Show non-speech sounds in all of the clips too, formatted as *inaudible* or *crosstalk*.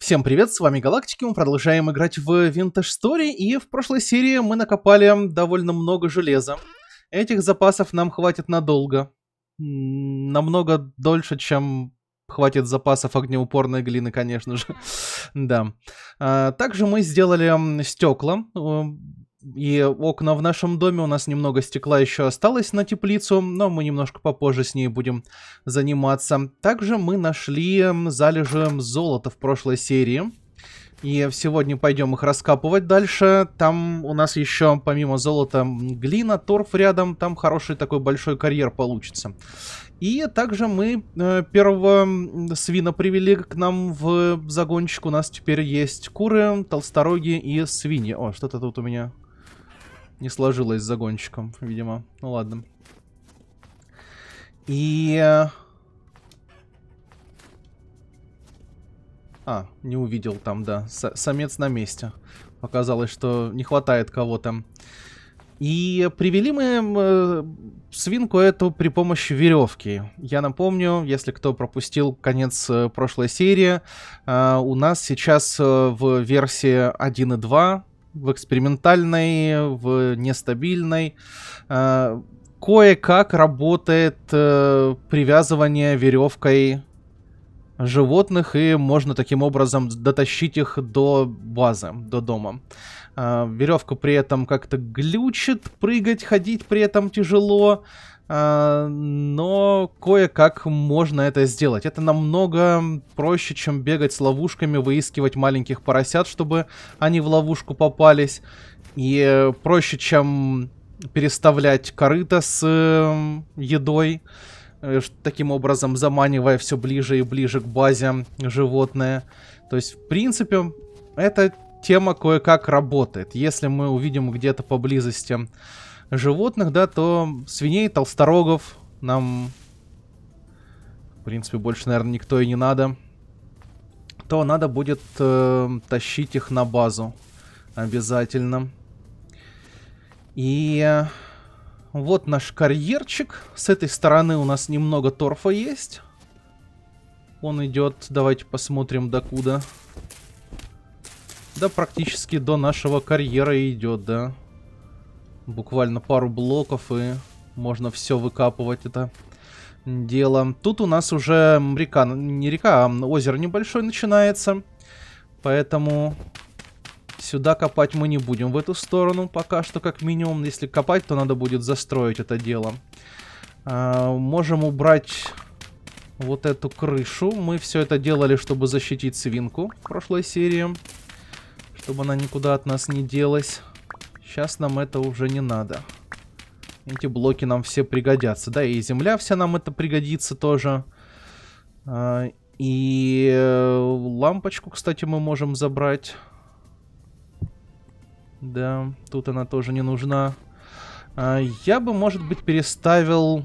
Всем привет, с вами Галактики, мы продолжаем играть в Винтаж Story, и в прошлой серии мы накопали довольно много железа. Этих запасов нам хватит надолго. Намного дольше, чем хватит запасов огнеупорной глины, конечно же. *laughs* да. А, также мы сделали стекла и окна в нашем доме. У нас немного стекла еще осталось на теплицу, но мы немножко попозже с ней будем заниматься. Также мы нашли эм, залежи эм, золота в прошлой серии. И сегодня пойдем их раскапывать дальше. Там у нас еще, помимо золота, глина, торф рядом. Там хороший такой большой карьер получится. И также мы э, первого свина привели к нам в загончик. У нас теперь есть куры, толстороги и свиньи. О, что-то тут у меня не сложилось с загонщиком, видимо. Ну ладно. И... Э, а, не увидел там, да. С самец на месте. Оказалось, что не хватает кого-то. И привели мы э, свинку эту при помощи веревки. Я напомню, если кто пропустил конец э, прошлой серии, э, у нас сейчас э, в версии 1.2 в экспериментальной, в нестабильной. Э, кое-как работает э, привязывание веревкой животных, и можно таким образом дотащить их до базы, до дома. Э, Веревка при этом как-то глючит, прыгать, ходить при этом тяжело. А, но кое-как можно это сделать. Это намного проще, чем бегать с ловушками, выискивать маленьких поросят, чтобы они в ловушку попались. И э, проще, чем переставлять корыто с эм, едой, э, таким образом заманивая все ближе и ближе к базе животное. То есть, в принципе, эта тема кое-как работает. Если мы увидим где-то поблизости животных, да, то свиней, толсторогов нам, в принципе, больше, наверное, никто и не надо. То надо будет э, тащить их на базу обязательно. И вот наш карьерчик. С этой стороны у нас немного торфа есть. Он идет, давайте посмотрим докуда. Да практически до нашего карьера идет, да. Буквально пару блоков и можно все выкапывать это дело. Тут у нас уже река, не река, а озеро небольшое начинается. Поэтому сюда копать мы не будем в эту сторону пока что как минимум. Если копать, то надо будет застроить это дело. А, можем убрать вот эту крышу. Мы все это делали, чтобы защитить свинку в прошлой серии. Чтобы она никуда от нас не делась. Сейчас нам это уже не надо. Эти блоки нам все пригодятся. Да, и земля вся нам это пригодится тоже. А, и э, лампочку, кстати, мы можем забрать. Да, тут она тоже не нужна. А, я бы, может быть, переставил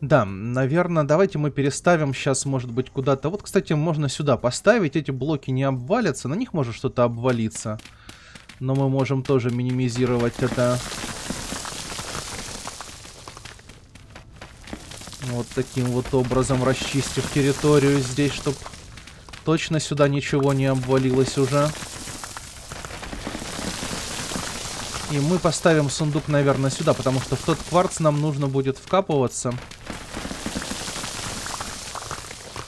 Да, наверное, давайте мы переставим сейчас, может быть, куда-то. Вот, кстати, можно сюда поставить. Эти блоки не обвалятся, на них может что-то обвалиться. Но мы можем тоже минимизировать это. Вот таким вот образом, расчистив территорию здесь, чтобы точно сюда ничего не обвалилось уже. Уже. И мы поставим сундук, наверное, сюда, потому что в тот кварц нам нужно будет вкапываться.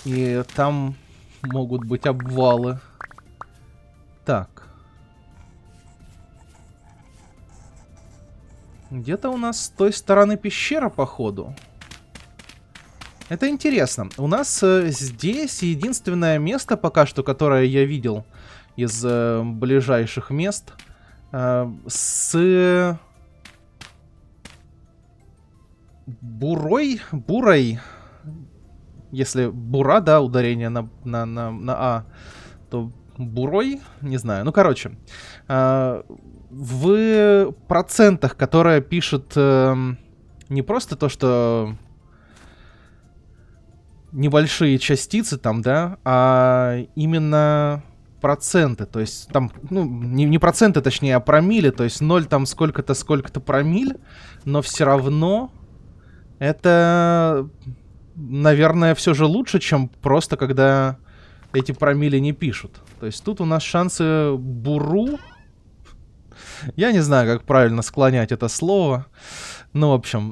И там могут быть обвалы. Так. Где-то у нас с той стороны пещера, походу. Это интересно. У нас э, здесь единственное место пока что, которое я видел из э, ближайших мест — с Бурой, Бурой, если Бура, да, ударение на, на, на, на А, то Бурой, не знаю, ну короче, э, в процентах, которая пишет э, не просто то, что небольшие частицы там, да, а именно проценты, то есть там, ну, не, не проценты, точнее, а промили, то есть 0 там сколько-то, сколько-то промиль, но все равно это, наверное, все же лучше, чем просто когда эти промили не пишут. То есть тут у нас шансы буру. Я не знаю, как правильно склонять это слово. Ну, в общем,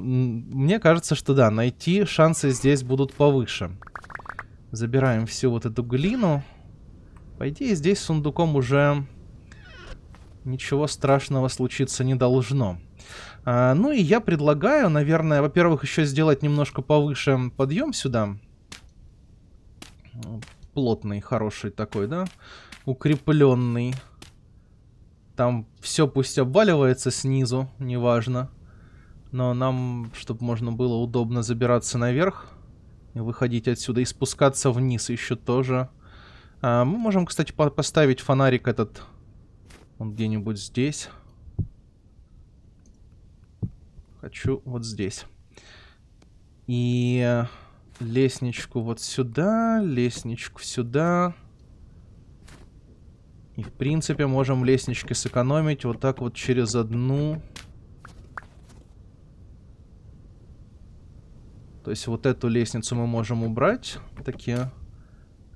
мне кажется, что да, найти шансы здесь будут повыше. Забираем всю вот эту глину. По идее, здесь с сундуком уже ничего страшного случиться не должно. А, ну и я предлагаю, наверное, во-первых, еще сделать немножко повыше подъем сюда. Ну, плотный, хороший такой, да? Укрепленный. Там все пусть обваливается снизу, неважно. Но нам, чтобы можно было удобно забираться наверх и выходить отсюда, и спускаться вниз еще тоже а, мы можем, кстати, по поставить фонарик этот. Он где-нибудь здесь. Хочу вот здесь. И лестничку вот сюда, лестничку сюда. И, в принципе, можем лестнички сэкономить вот так вот через одну. То есть вот эту лестницу мы можем убрать. Такие...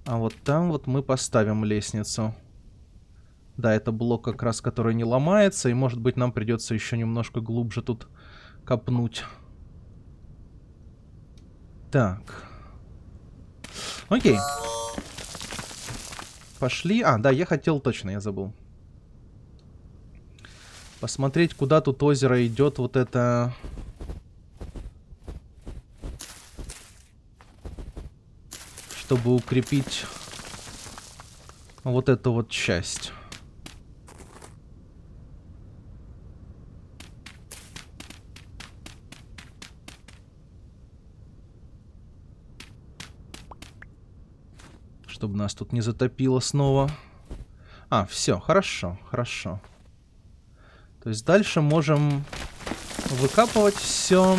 А вот там вот мы поставим лестницу. Да, это блок как раз, который не ломается. И может быть нам придется еще немножко глубже тут копнуть. Так. Окей. Пошли. А, да, я хотел точно, я забыл. Посмотреть, куда тут озеро идет вот это... чтобы укрепить вот эту вот часть. Чтобы нас тут не затопило снова. А, все, хорошо, хорошо. То есть дальше можем выкапывать все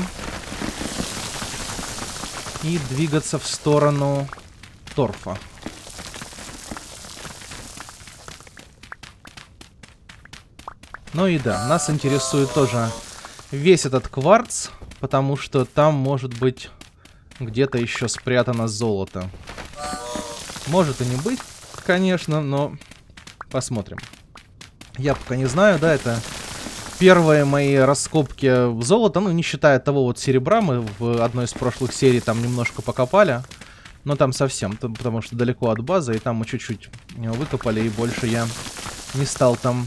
и двигаться в сторону торфа. Ну и да, нас интересует тоже весь этот кварц, потому что там может быть где-то еще спрятано золото. Может и не быть, конечно, но посмотрим. Я пока не знаю, да, это первые мои раскопки в золото, ну, не считая того вот серебра, мы в одной из прошлых серий там немножко покопали. Но там совсем, потому что далеко от базы, и там мы чуть-чуть э, выкопали, и больше я не стал там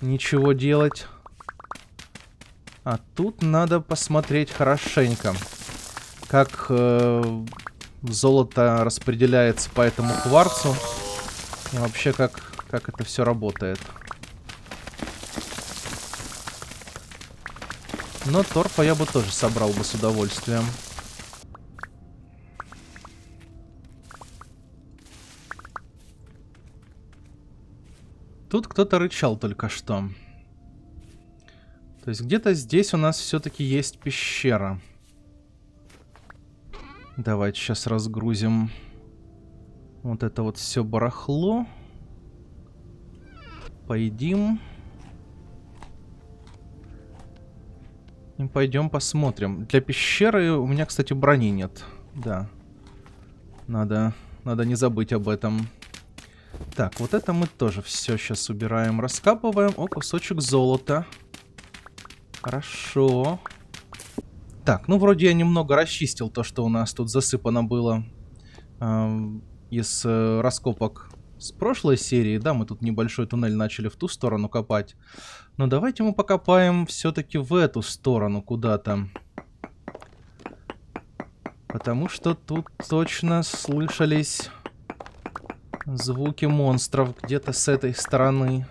ничего делать. А тут надо посмотреть хорошенько, как э, золото распределяется по этому кварцу. И вообще, как, как это все работает. Но торфа я бы тоже собрал бы с удовольствием. Тут кто-то рычал только что. То есть где-то здесь у нас все-таки есть пещера. Давайте сейчас разгрузим вот это вот все барахло. Поедим. И пойдем посмотрим. Для пещеры у меня, кстати, брони нет. Да. Надо, надо не забыть об этом. Так, вот это мы тоже все сейчас убираем, раскапываем. О, кусочек золота. Хорошо. Так, ну вроде я немного расчистил то, что у нас тут засыпано было э, из э, раскопок с прошлой серии. Да, мы тут небольшой туннель начали в ту сторону копать. Но давайте мы покопаем все-таки в эту сторону куда-то. Потому что тут точно слышались Звуки монстров где-то с этой стороны.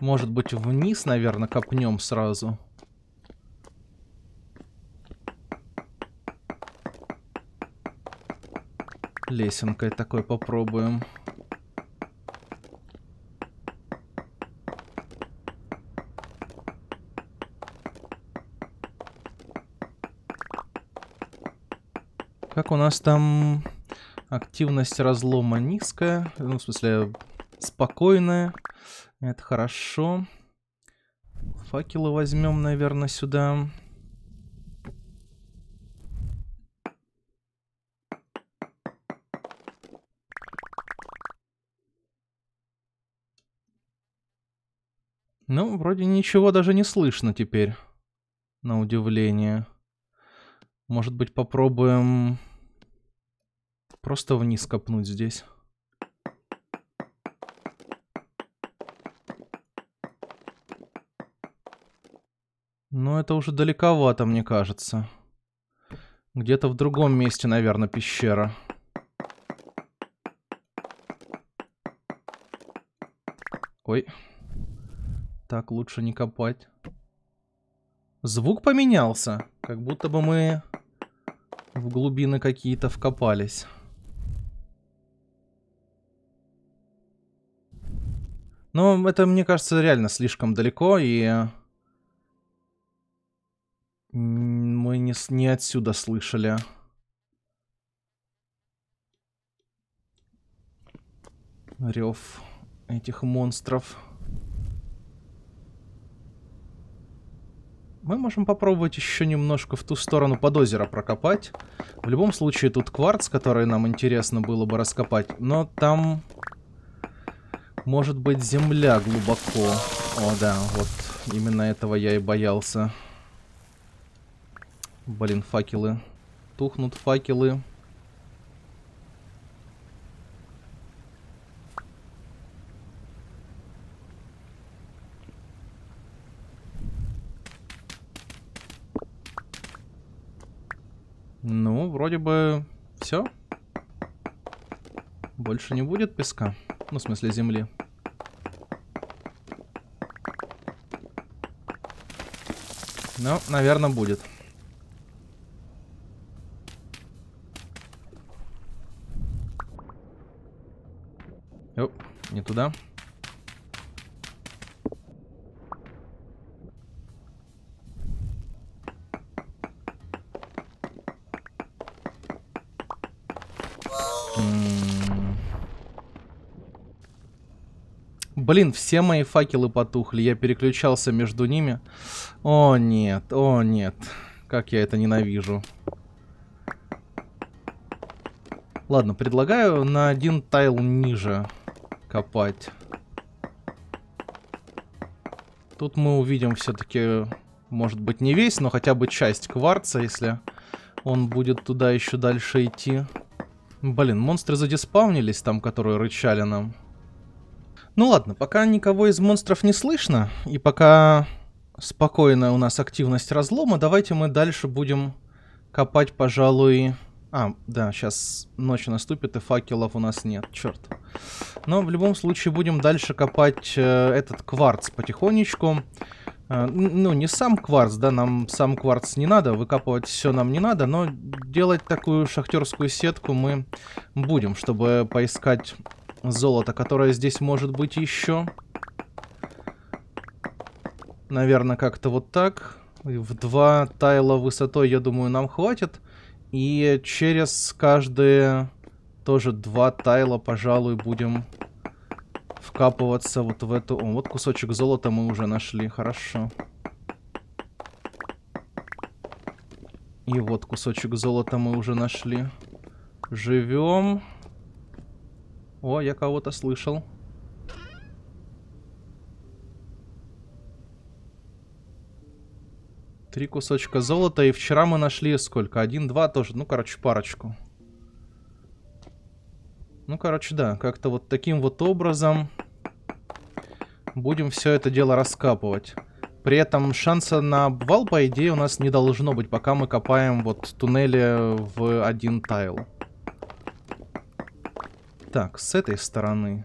Может быть, вниз, наверное, копнем сразу. Лесенкой такой попробуем. Как у нас там активность разлома низкая? Ну, в смысле, спокойная. Это хорошо. Факелы возьмем, наверное, сюда. Ну, вроде ничего даже не слышно теперь. На удивление. Может быть, попробуем просто вниз копнуть здесь. Но ну, это уже далековато, мне кажется. Где-то в другом месте, наверное, пещера. Ой. Так, лучше не копать. Звук поменялся. Как будто бы мы в глубины какие-то вкопались. Но это, мне кажется, реально слишком далеко, и... Мы не, не отсюда слышали. Рев этих монстров. мы можем попробовать еще немножко в ту сторону под озеро прокопать. В любом случае, тут кварц, который нам интересно было бы раскопать. Но там... Может быть, земля глубоко. О, да, вот именно этого я и боялся. Блин, факелы. Тухнут факелы. Факелы. Ну, вроде бы все. Больше не будет песка. Ну, в смысле земли. Ну, наверное, будет. Оп, не туда. Блин, все мои факелы потухли. Я переключался между ними. О, нет, о, нет. Как я это ненавижу. Ладно, предлагаю на один тайл ниже копать. Тут мы увидим все-таки, может быть, не весь, но хотя бы часть кварца, если он будет туда еще дальше идти. Блин, монстры задиспавнились там, которые рычали нам. Ну ладно, пока никого из монстров не слышно, и пока спокойная у нас активность разлома, давайте мы дальше будем копать, пожалуй... А, да, сейчас ночь наступит, и факелов у нас нет, черт. Но в любом случае будем дальше копать э, этот кварц потихонечку. Э, ну, не сам кварц, да, нам сам кварц не надо, выкапывать все нам не надо, но делать такую шахтерскую сетку мы будем, чтобы поискать золото, которое здесь может быть еще. Наверное, как-то вот так. В два тайла высотой, я думаю, нам хватит. И через каждые тоже два тайла, пожалуй, будем вкапываться вот в эту... О, вот кусочек золота мы уже нашли, хорошо. И вот кусочек золота мы уже нашли. Живем. О, я кого-то слышал. Три кусочка золота. И вчера мы нашли сколько? Один, два тоже. Ну, короче, парочку. Ну, короче, да. Как-то вот таким вот образом будем все это дело раскапывать. При этом шанса на обвал, по идее, у нас не должно быть, пока мы копаем вот туннели в один тайл. Так, с этой стороны.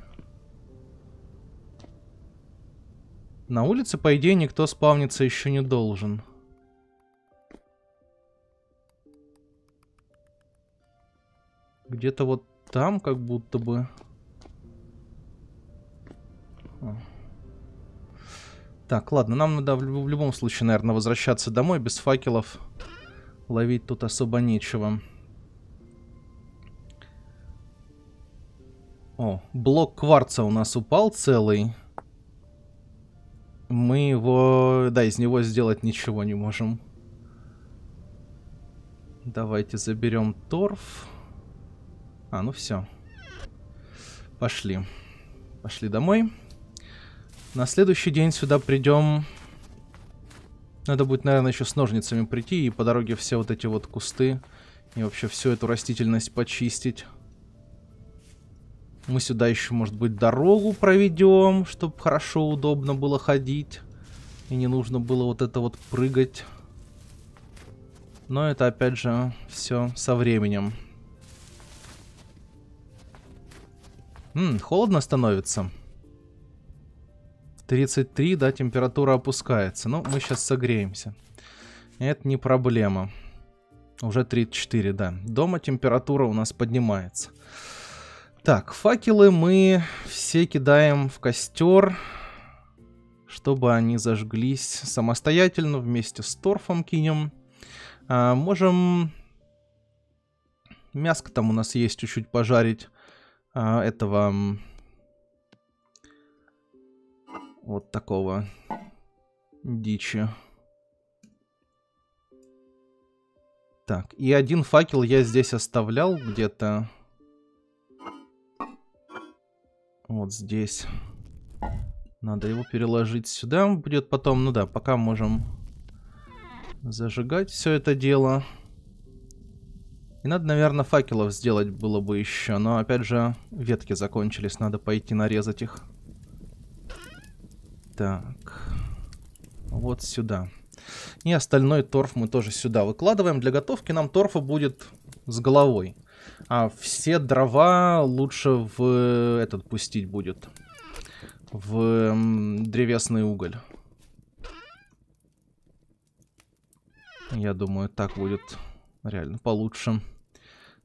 На улице, по идее, никто спавниться еще не должен. Где-то вот там как будто бы. А. Так, ладно, нам надо в любом случае, наверное, возвращаться домой без факелов. Ловить тут особо нечего. О, блок кварца у нас упал целый. Мы его... Да, из него сделать ничего не можем. Давайте заберем торф. А, ну все. Пошли. Пошли домой. На следующий день сюда придем... Надо будет, наверное, еще с ножницами прийти и по дороге все вот эти вот кусты и вообще всю эту растительность почистить. Мы сюда еще, может быть, дорогу проведем, чтобы хорошо, удобно было ходить. И не нужно было вот это вот прыгать. Но это, опять же, все со временем. М, холодно становится. 33, да, температура опускается. Но ну, мы сейчас согреемся. Это не проблема. Уже 34, да. Дома температура у нас поднимается. Так, факелы мы все кидаем в костер, чтобы они зажглись самостоятельно вместе с торфом кинем. А, можем мяско там у нас есть чуть-чуть пожарить а, этого вот такого дичи. Так, и один факел я здесь оставлял где-то. вот здесь. Надо его переложить сюда. Будет потом, ну да, пока можем зажигать все это дело. И надо, наверное, факелов сделать было бы еще. Но, опять же, ветки закончились. Надо пойти нарезать их. Так. Вот сюда. И остальной торф мы тоже сюда выкладываем. Для готовки нам торфа будет с головой. А все дрова лучше в э, этот пустить будет. В древесный уголь. Я думаю, так будет реально получше.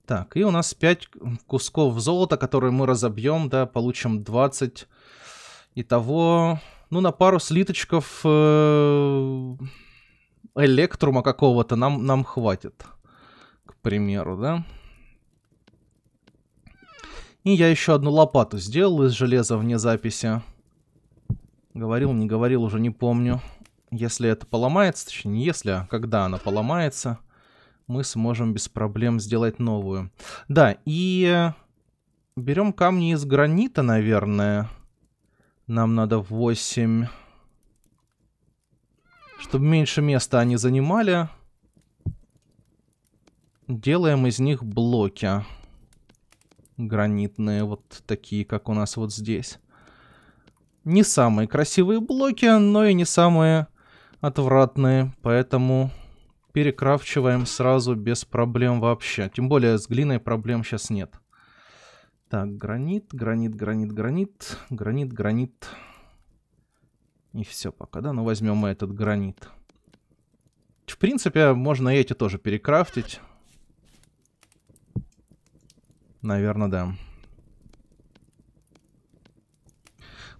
Так, и у нас 5 кусков золота, которые мы разобьем, да, получим 20. Итого, ну, на пару слиточков э электрума какого-то нам, нам хватит, к примеру, да. И я еще одну лопату сделал из железа вне записи. Говорил, не говорил, уже не помню. Если это поломается, точнее, не если, а когда она поломается, мы сможем без проблем сделать новую. Да, и э, берем камни из гранита, наверное. Нам надо 8... Чтобы меньше места они занимали, делаем из них блоки. Блоки гранитные, вот такие, как у нас вот здесь. Не самые красивые блоки, но и не самые отвратные, поэтому перекрафчиваем сразу без проблем вообще. Тем более с глиной проблем сейчас нет. Так, гранит, гранит, гранит, гранит, гранит, гранит. И все пока, да? Ну возьмем мы этот гранит. В принципе, можно и эти тоже перекрафтить. Наверное, да.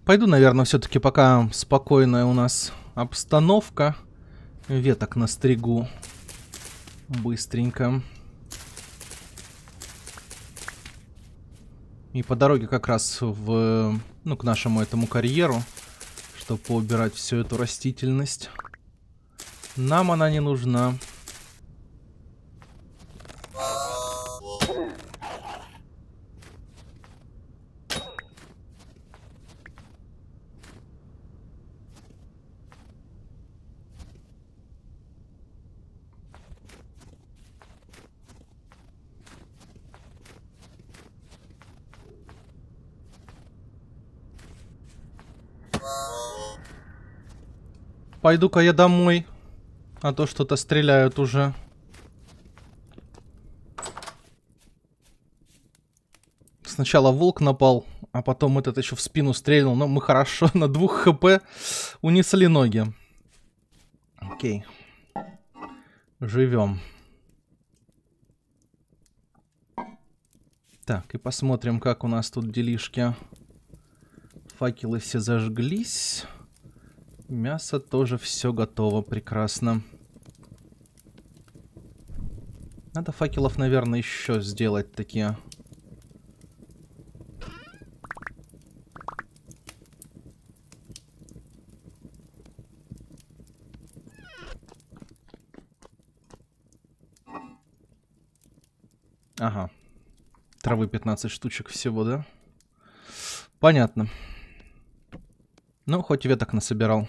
Пойду, наверное, все-таки пока спокойная у нас обстановка. Веток настригу Быстренько. И по дороге как раз в, ну, к нашему этому карьеру, чтобы поубирать всю эту растительность. Нам она не нужна. Пойду-ка я домой. А то что-то стреляют уже. Сначала волк напал, а потом этот еще в спину стрельнул. Но ну, мы хорошо *laughs* на двух хп унесли ноги. Окей. Живем. Так, и посмотрим, как у нас тут делишки. Факелы все зажглись. Мясо тоже все готово, прекрасно. Надо факелов, наверное, еще сделать такие. Ага. Травы 15 штучек всего, да? Понятно. Ну, хоть веток насобирал.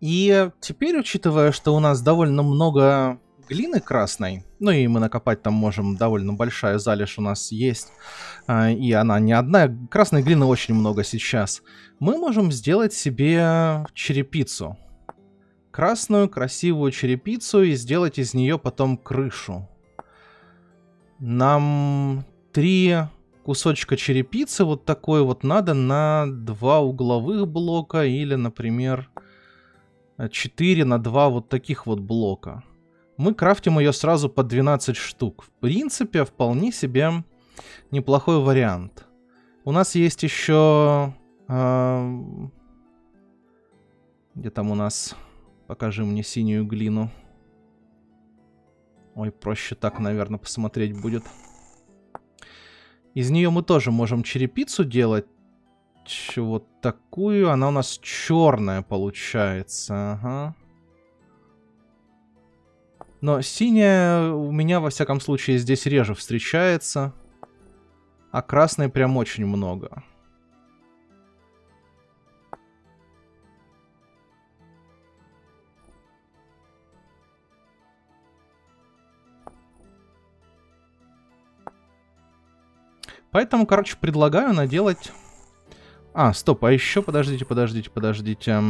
И теперь, учитывая, что у нас довольно много глины красной, ну и мы накопать там можем, довольно большая залежь у нас есть, а, и она не одна, красной глины очень много сейчас, мы можем сделать себе черепицу. Красную, красивую черепицу и сделать из нее потом крышу. Нам три кусочка черепицы вот такой вот надо на два угловых блока или, например, 4 э, на 2 вот таких вот блока. Мы крафтим ее сразу по 12 штук. В принципе, вполне себе неплохой вариант. У нас есть еще... Э, где там у нас? Покажи мне синюю глину. Ой, проще так, наверное, посмотреть будет. Будет. Из нее мы тоже можем черепицу делать. Вот такую. Она у нас черная получается. Ага. Но синяя у меня, во всяком случае, здесь реже встречается. А красной прям очень много. Поэтому, короче, предлагаю наделать... А, стоп, а еще подождите, подождите, подождите.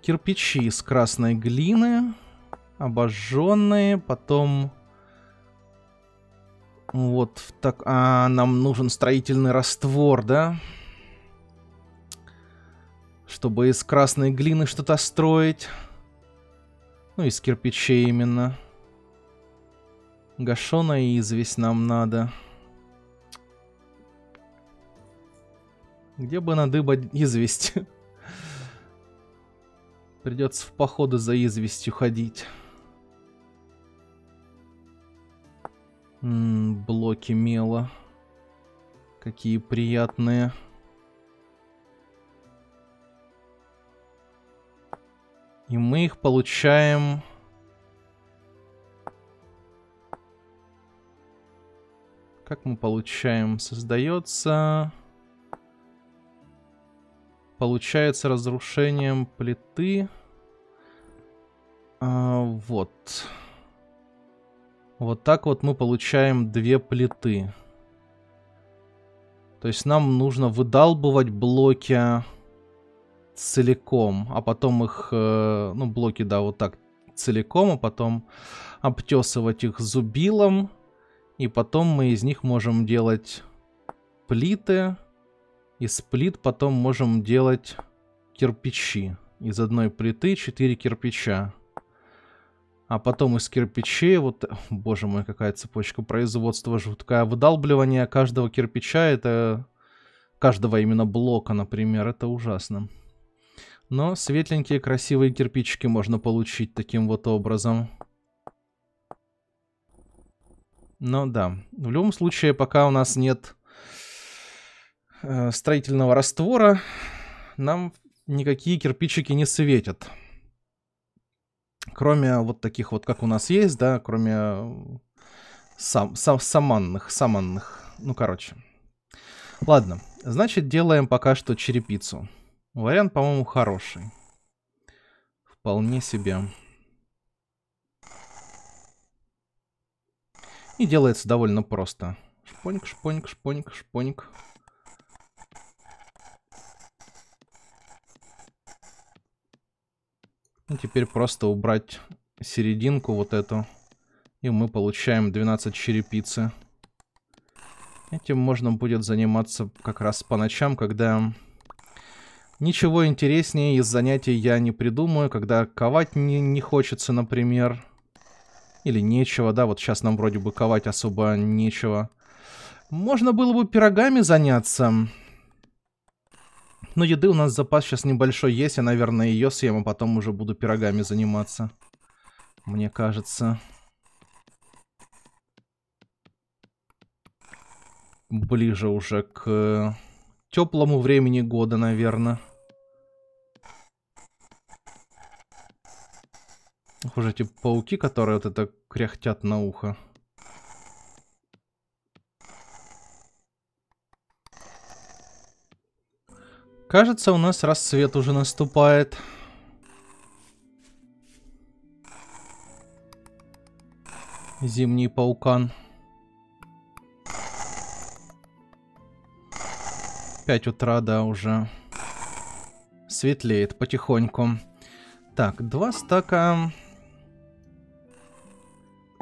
Кирпичи из красной глины, обожженные, потом... Вот так... А, нам нужен строительный раствор, да? Чтобы из красной глины что-то строить. Ну, из кирпичей именно. Именно. Гашона и известь нам надо. Где бы надыбать известь? *laughs* Придется в походы за известью ходить. М -м, блоки мела. Какие приятные. И мы их получаем Как мы получаем? Создается... Получается разрушением плиты. А, вот. Вот так вот мы получаем две плиты. То есть нам нужно выдалбывать блоки целиком, а потом их, э, ну, блоки, да, вот так целиком, а потом обтесывать их зубилом и потом мы из них можем делать плиты. Из плит потом можем делать кирпичи. Из одной плиты 4 кирпича. А потом из кирпичей, вот, *laughs* боже мой, какая цепочка производства жуткая. Выдалбливание каждого кирпича, это, каждого именно блока, например, это ужасно. Но светленькие красивые кирпичики можно получить таким вот образом. Ну да, в любом случае, пока у нас нет э, строительного раствора, нам никакие кирпичики не светят. Кроме вот таких вот, как у нас есть, да, кроме э, сам, сам, саманных, саманных. Ну, короче. Ладно, значит, делаем пока что черепицу. Вариант, по-моему, хороший. Вполне себе. И делается довольно просто. Шпоник, шпоник, шпоник, шпоник. И теперь просто убрать серединку вот эту. И мы получаем 12 черепицы. Этим можно будет заниматься как раз по ночам, когда ничего интереснее из занятий я не придумаю, когда ковать не, не хочется, например. Или нечего, да, вот сейчас нам вроде бы ковать особо нечего. Можно было бы пирогами заняться. Но еды у нас запас сейчас небольшой есть. Я, наверное, ее съем, а потом уже буду пирогами заниматься. Мне кажется. Ближе уже к э, теплому времени года, наверное. Хуже эти типа, пауки, которые вот это кряхтят на ухо. Кажется, у нас рассвет уже наступает. Зимний паукан. Пять утра, да, уже. Светлеет потихоньку. Так, два стака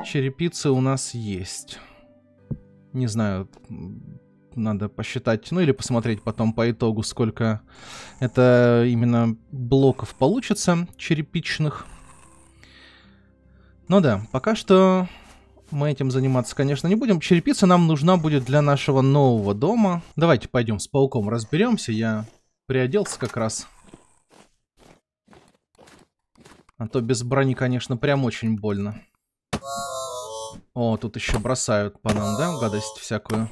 Черепицы у нас есть. Не знаю, надо посчитать, ну или посмотреть потом по итогу, сколько это именно блоков получится черепичных. Ну да, пока что мы этим заниматься, конечно, не будем. Черепица нам нужна будет для нашего нового дома. Давайте пойдем с пауком разберемся. Я приоделся как раз. А то без брони, конечно, прям очень больно. О, тут еще бросают по нам, да, гадость всякую.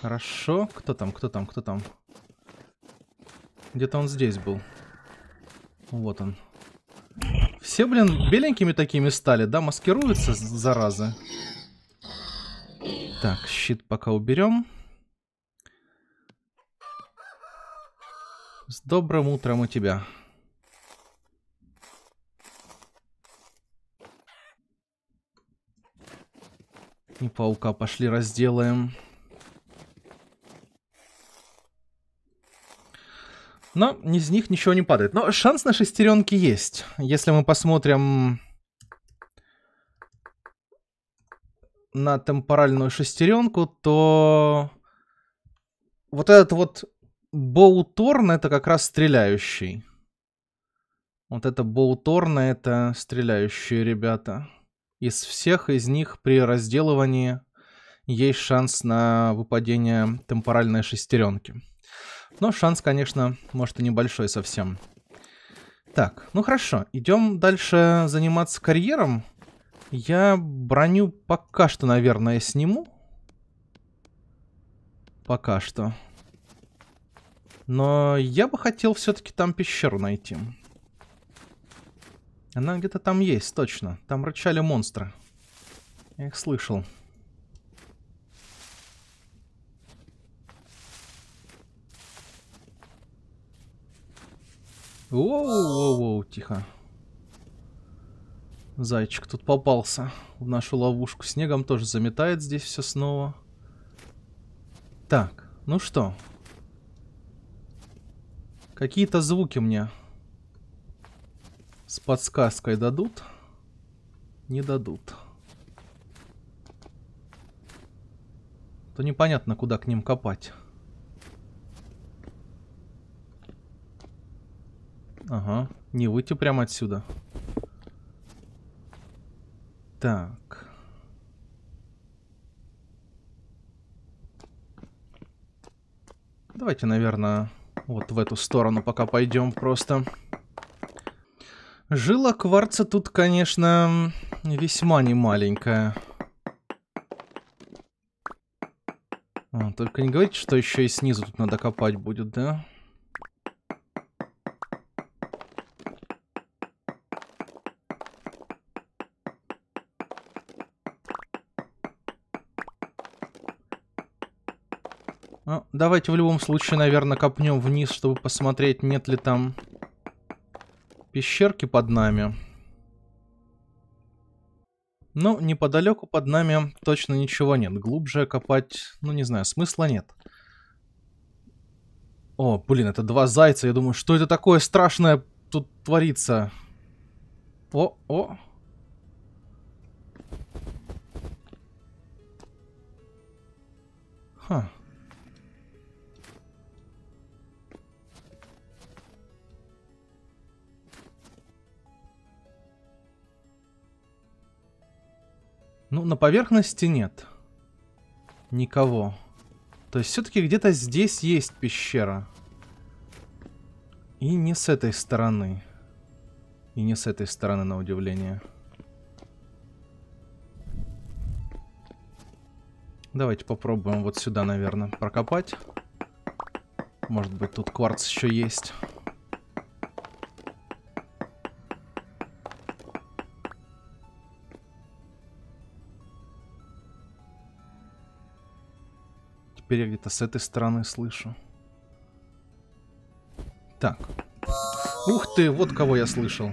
Хорошо. Кто там, кто там, кто там? Где-то он здесь был. Вот он. Все, блин, беленькими такими стали, да? Маскируются, заразы. Так, щит пока уберем. С добрым утром у тебя. И паука пошли разделаем. Но из них ничего не падает. Но шанс на шестеренки есть. Если мы посмотрим на темпоральную шестеренку, то вот этот вот Боуторн это как раз стреляющий. Вот это Боуторн это стреляющие ребята. Из всех из них при разделывании есть шанс на выпадение темпоральной шестеренки. Но шанс, конечно, может и небольшой совсем. Так, ну хорошо, идем дальше заниматься карьером. Я броню пока что, наверное, сниму. Пока что. Но я бы хотел все-таки там пещеру найти. Она где-то там есть, точно. Там рычали монстры. Я их слышал. Воу-воу-воу, тихо. Зайчик тут попался в нашу ловушку. Снегом тоже заметает здесь все снова. Так, ну что? Какие-то звуки мне с подсказкой дадут? Не дадут. То непонятно, куда к ним копать. Ага, не выйти прямо отсюда. Так. Давайте, наверное, вот в эту сторону пока пойдем просто. Просто. Жила кварца тут, конечно, весьма немаленькая. А, только не говорите, что еще и снизу тут надо копать будет, да? А, давайте в любом случае, наверное, копнем вниз, чтобы посмотреть, нет ли там пещерки под нами. Ну, неподалеку под нами точно ничего нет. Глубже копать, ну не знаю, смысла нет. О, блин, это два зайца. Я думаю, что это такое страшное тут творится? О, о. Ха. Huh. Ну, на поверхности нет. Никого. То есть все-таки где-то здесь есть пещера. И не с этой стороны. И не с этой стороны, на удивление. Давайте попробуем вот сюда, наверное, прокопать. Может быть, тут кварц еще есть. теперь я где-то с этой стороны слышу. Так. Ух ты, вот кого я слышал.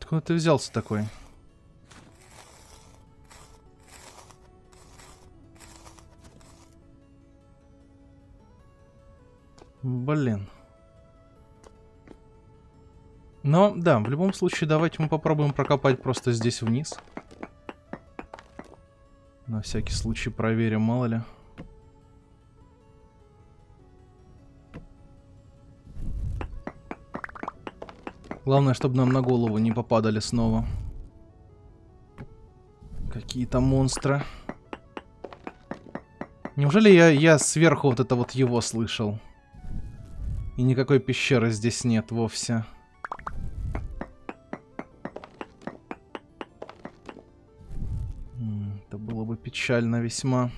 Откуда ты взялся такой? Блин. Но, да, в любом случае, давайте мы попробуем прокопать просто здесь вниз. На всякий случай проверим, мало ли. Главное, чтобы нам на голову не попадали снова. Какие-то монстры. Неужели я, я сверху вот это вот его слышал? И никакой пещеры здесь нет вовсе. печально весьма.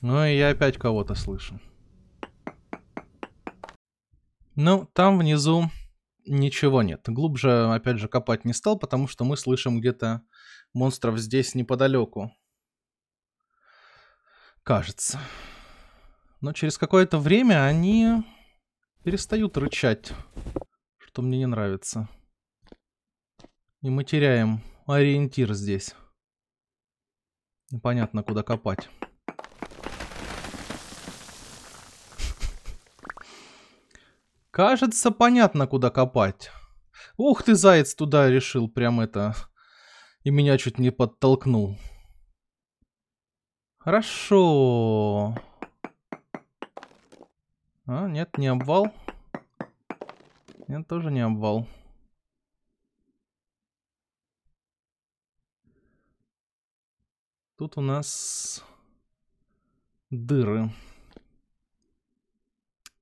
Ну и я опять кого-то слышу. Ну, там внизу ничего нет. Глубже, опять же, копать не стал, потому что мы слышим где-то монстров здесь неподалеку кажется. Но через какое-то время они перестают рычать, что мне не нравится. И мы теряем ориентир здесь. Непонятно, куда копать. Кажется, понятно, куда копать. Ух ты, заяц туда решил прям это. И меня чуть не подтолкнул. Хорошо. А, нет, не обвал. Нет, тоже не обвал. Тут у нас дыры.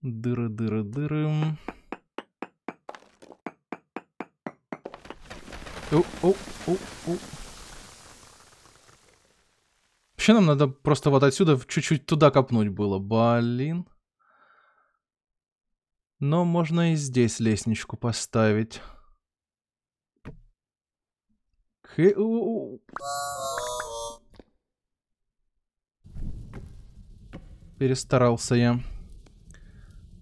Дыры, дыры, дыры. О, о, о, о. Вообще нам надо просто вот отсюда чуть-чуть туда копнуть было. Блин. Но можно и здесь лестничку поставить. К... Перестарался я.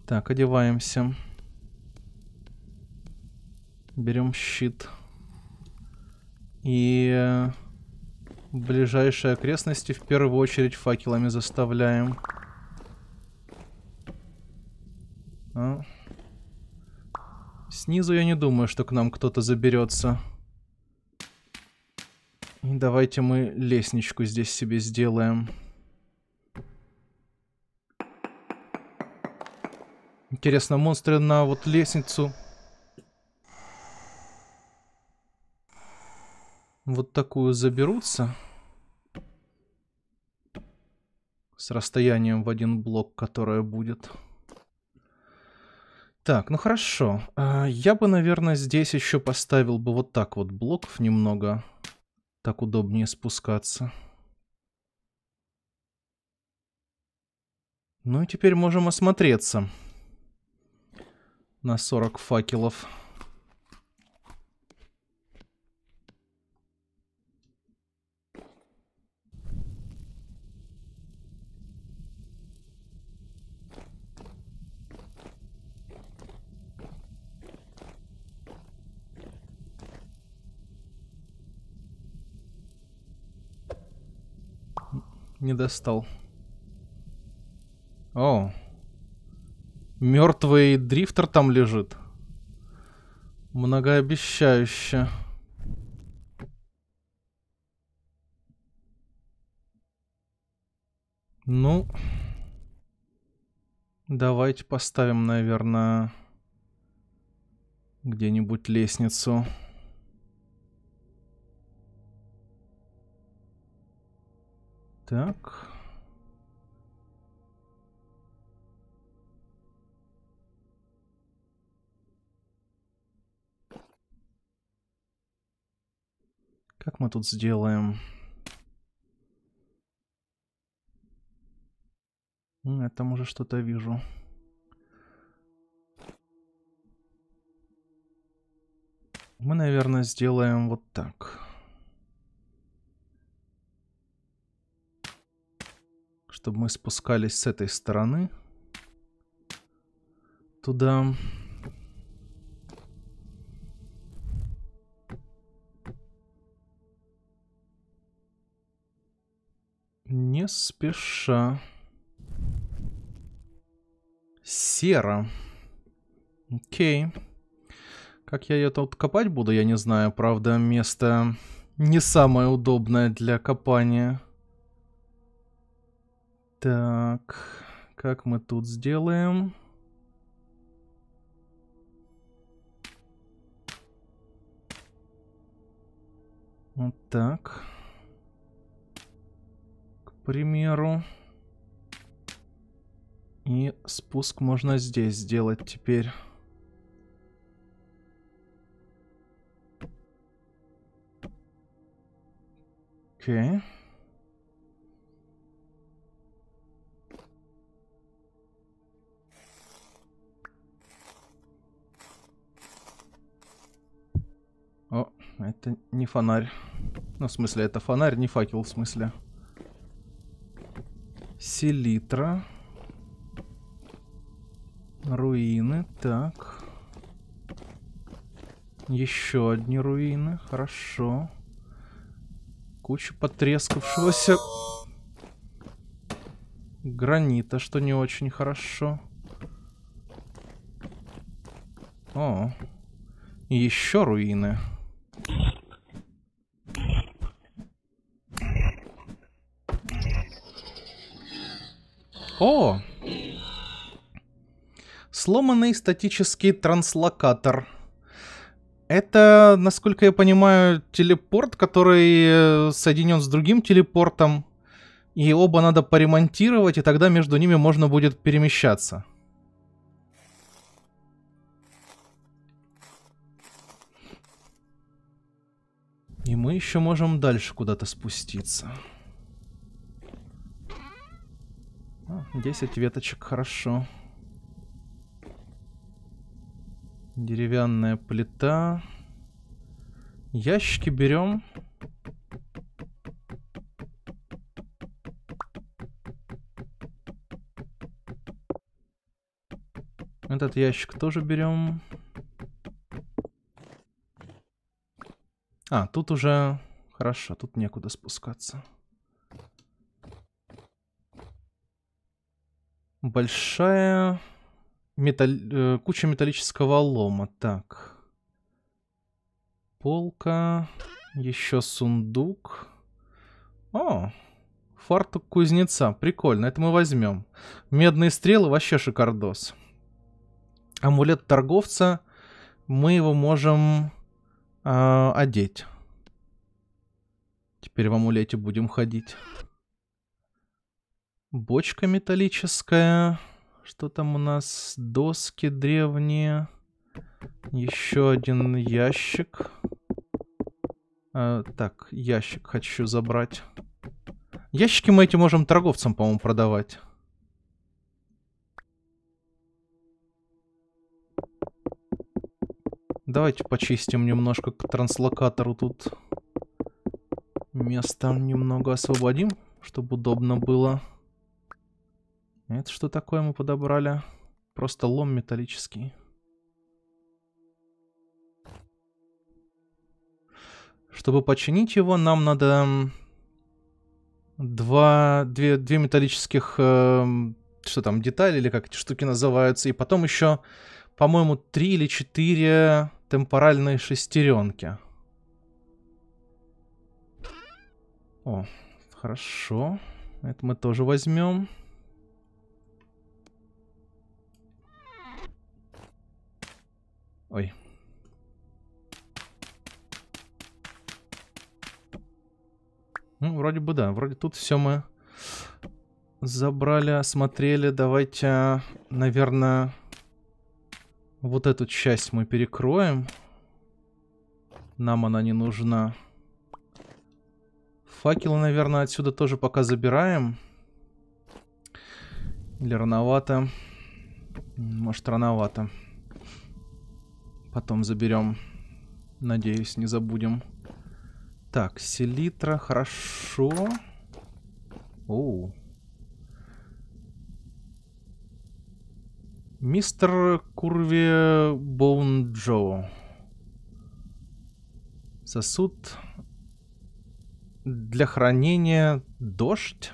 Так, одеваемся. Берем щит. И... Э, ближайшие окрестности в первую очередь факелами заставляем. А. Снизу я не думаю, что к нам кто-то заберется. И давайте мы лестничку здесь себе сделаем. Интересно, монстры на вот лестницу вот такую заберутся. С расстоянием в один блок, которое будет. Так, ну хорошо. А, я бы, наверное, здесь еще поставил бы вот так вот блоков немного. Так удобнее спускаться. Ну и теперь можем осмотреться. На 40 факелов. не достал. О. Мертвый дрифтер там лежит. Многообещающе. Ну, давайте поставим, наверное, где-нибудь лестницу. Так. Как мы тут сделаем? Я там уже что-то вижу. Мы, наверное, сделаем вот так. чтобы мы спускались с этой стороны. Туда. Не спеша. Сера. Окей. Как я ее тут копать буду, я не знаю. Правда, место не самое удобное для копания. Так, как мы тут сделаем? Вот так. К примеру. И спуск можно здесь сделать теперь. Окей. Okay. это не фонарь. Ну, в смысле, это фонарь, не факел, в смысле. Селитра. Руины, так. Еще одни руины, хорошо. Куча потрескавшегося гранита, что не очень хорошо. О, еще руины. Руины. О! Сломанный статический транслокатор. Это, насколько я понимаю, телепорт, который э, соединен с другим телепортом. И оба надо поремонтировать, и тогда между ними можно будет перемещаться. И мы еще можем дальше куда-то спуститься. 10 а, веточек, хорошо. Деревянная плита. Ящики берем. Этот ящик тоже берем. А, тут уже... Хорошо, тут некуда спускаться. Большая металл... Э, куча металлического лома. Так. Полка. Еще сундук. О, фартук кузнеца. Прикольно, это мы возьмем. Медные стрелы вообще шикардос. Амулет торговца. Мы его можем э, одеть. Теперь в амулете будем ходить. Бочка металлическая. Что там у нас? Доски древние. Еще один ящик. А, так, ящик хочу забрать. Ящики мы эти можем торговцам, по-моему, продавать. Давайте почистим немножко к транслокатору тут. Место немного освободим, чтобы удобно было. Это что такое мы подобрали? Просто лом металлический. Чтобы починить его, нам надо два, две, две металлических, э, что там, детали или как эти штуки называются, и потом еще, по-моему, три или четыре темпоральные шестеренки. О, хорошо. Это мы тоже возьмем. Ой. Ну, вроде бы да. Вроде тут все мы забрали, осмотрели. Давайте, наверное, вот эту часть мы перекроем. Нам она не нужна. Факелы, наверное, отсюда тоже пока забираем. Или рановато. Может, рановато. Потом заберем. Надеюсь, не забудем. Так, селитра, хорошо. Оу. Мистер Курви Боунджо. Сосуд для хранения дождь.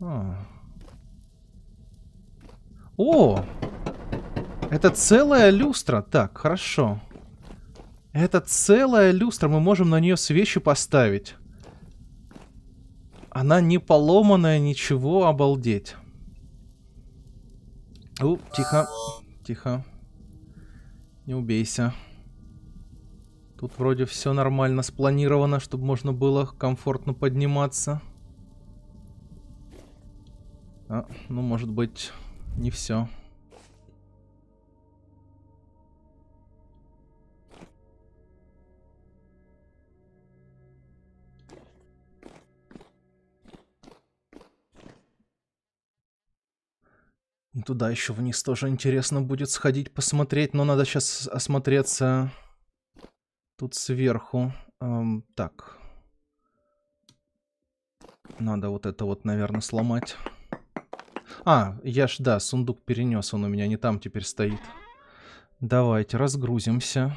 А. О! Это целая люстра. Так, хорошо. Это целая люстра. Мы можем на нее свечи поставить. Она не поломанная, ничего, обалдеть. У, тихо, тихо. Не убейся. Тут вроде все нормально спланировано, чтобы можно было комфортно подниматься. А, ну, может быть не все. И туда еще вниз тоже интересно будет сходить посмотреть, но надо сейчас осмотреться тут сверху. Эм, так. Надо вот это вот, наверное, сломать. А, я ж, да, сундук перенес, он у меня не там теперь стоит. Давайте разгрузимся.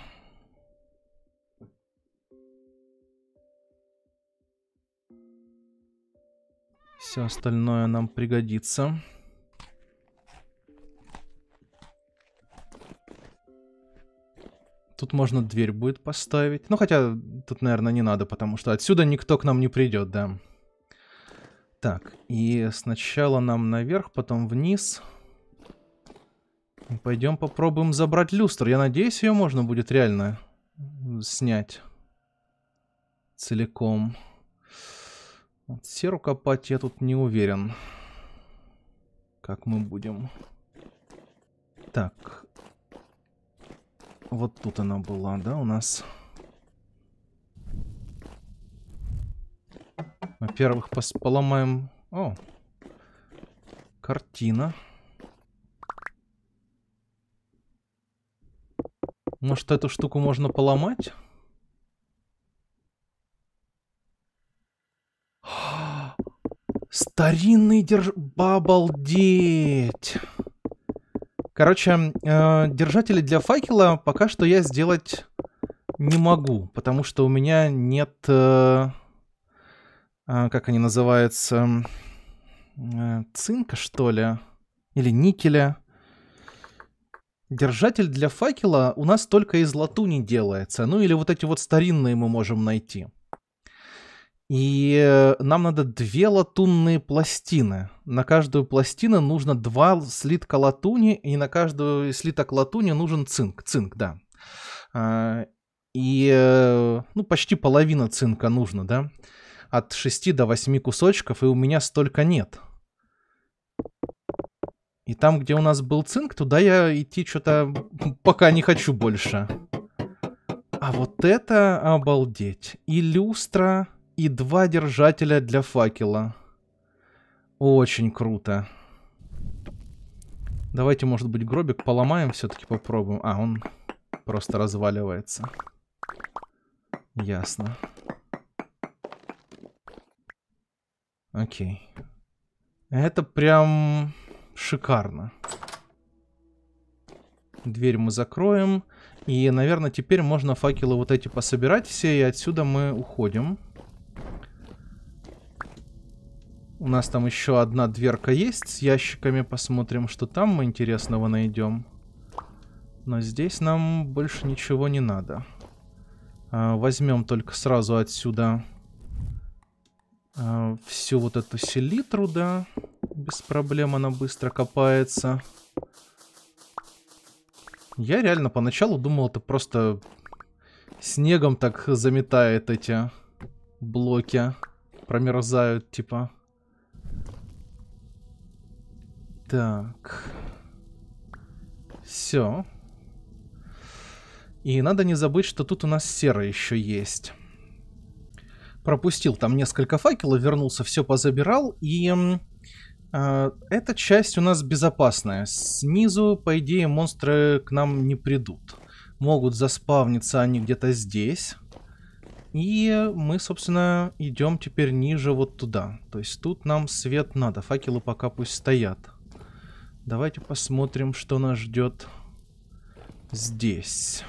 Все остальное нам пригодится. Тут можно дверь будет поставить. Ну, хотя тут, наверное, не надо, потому что отсюда никто к нам не придет, да. Да. Так, и сначала нам наверх, потом вниз. Пойдем попробуем забрать люстр. Я надеюсь, ее можно будет реально снять целиком. Вот серу копать я тут не уверен. Как мы будем. Так. Вот тут она была, да, у нас... Во-первых, поломаем... О! Картина. Может, эту штуку можно поломать? *gasps* Старинный держ... Обалдеть! Короче, э, держатели для факела пока что я сделать не могу, потому что у меня нет... Э а, как они называются, э, цинка, что ли, или никеля. Держатель для факела у нас только из латуни делается. Ну или вот эти вот старинные мы можем найти. И э, нам надо две латунные пластины. На каждую пластину нужно два слитка латуни, и на каждую слиток латуни нужен цинк. Цинк, да. А, и, э, ну, почти половина цинка нужно, да от 6 до 8 кусочков, и у меня столько нет. И там, где у нас был цинк, туда я идти что-то пока не хочу больше. А вот это обалдеть. И люстра, и два держателя для факела. Очень круто. Давайте, может быть, гробик поломаем, все-таки попробуем. А, он просто разваливается. Ясно. Окей. Это прям шикарно. Дверь мы закроем. И, наверное, теперь можно факелы вот эти пособирать все, и отсюда мы уходим. У нас там еще одна дверка есть с ящиками. Посмотрим, что там мы интересного найдем. Но здесь нам больше ничего не надо. А, возьмем только сразу отсюда э, а, всю вот эту селитру, да. Без проблем она быстро копается. Я реально поначалу думал, это просто снегом так заметает эти блоки. Промерзают, типа. Так. Все. И надо не забыть, что тут у нас сера еще есть пропустил там несколько факелов, вернулся, все позабирал, и э, эта часть у нас безопасная. Снизу, по идее, монстры к нам не придут. Могут заспавниться они где-то здесь. И мы, собственно, идем теперь ниже вот туда. То есть тут нам свет надо. Факелы пока пусть стоят. Давайте посмотрим, что нас ждет здесь.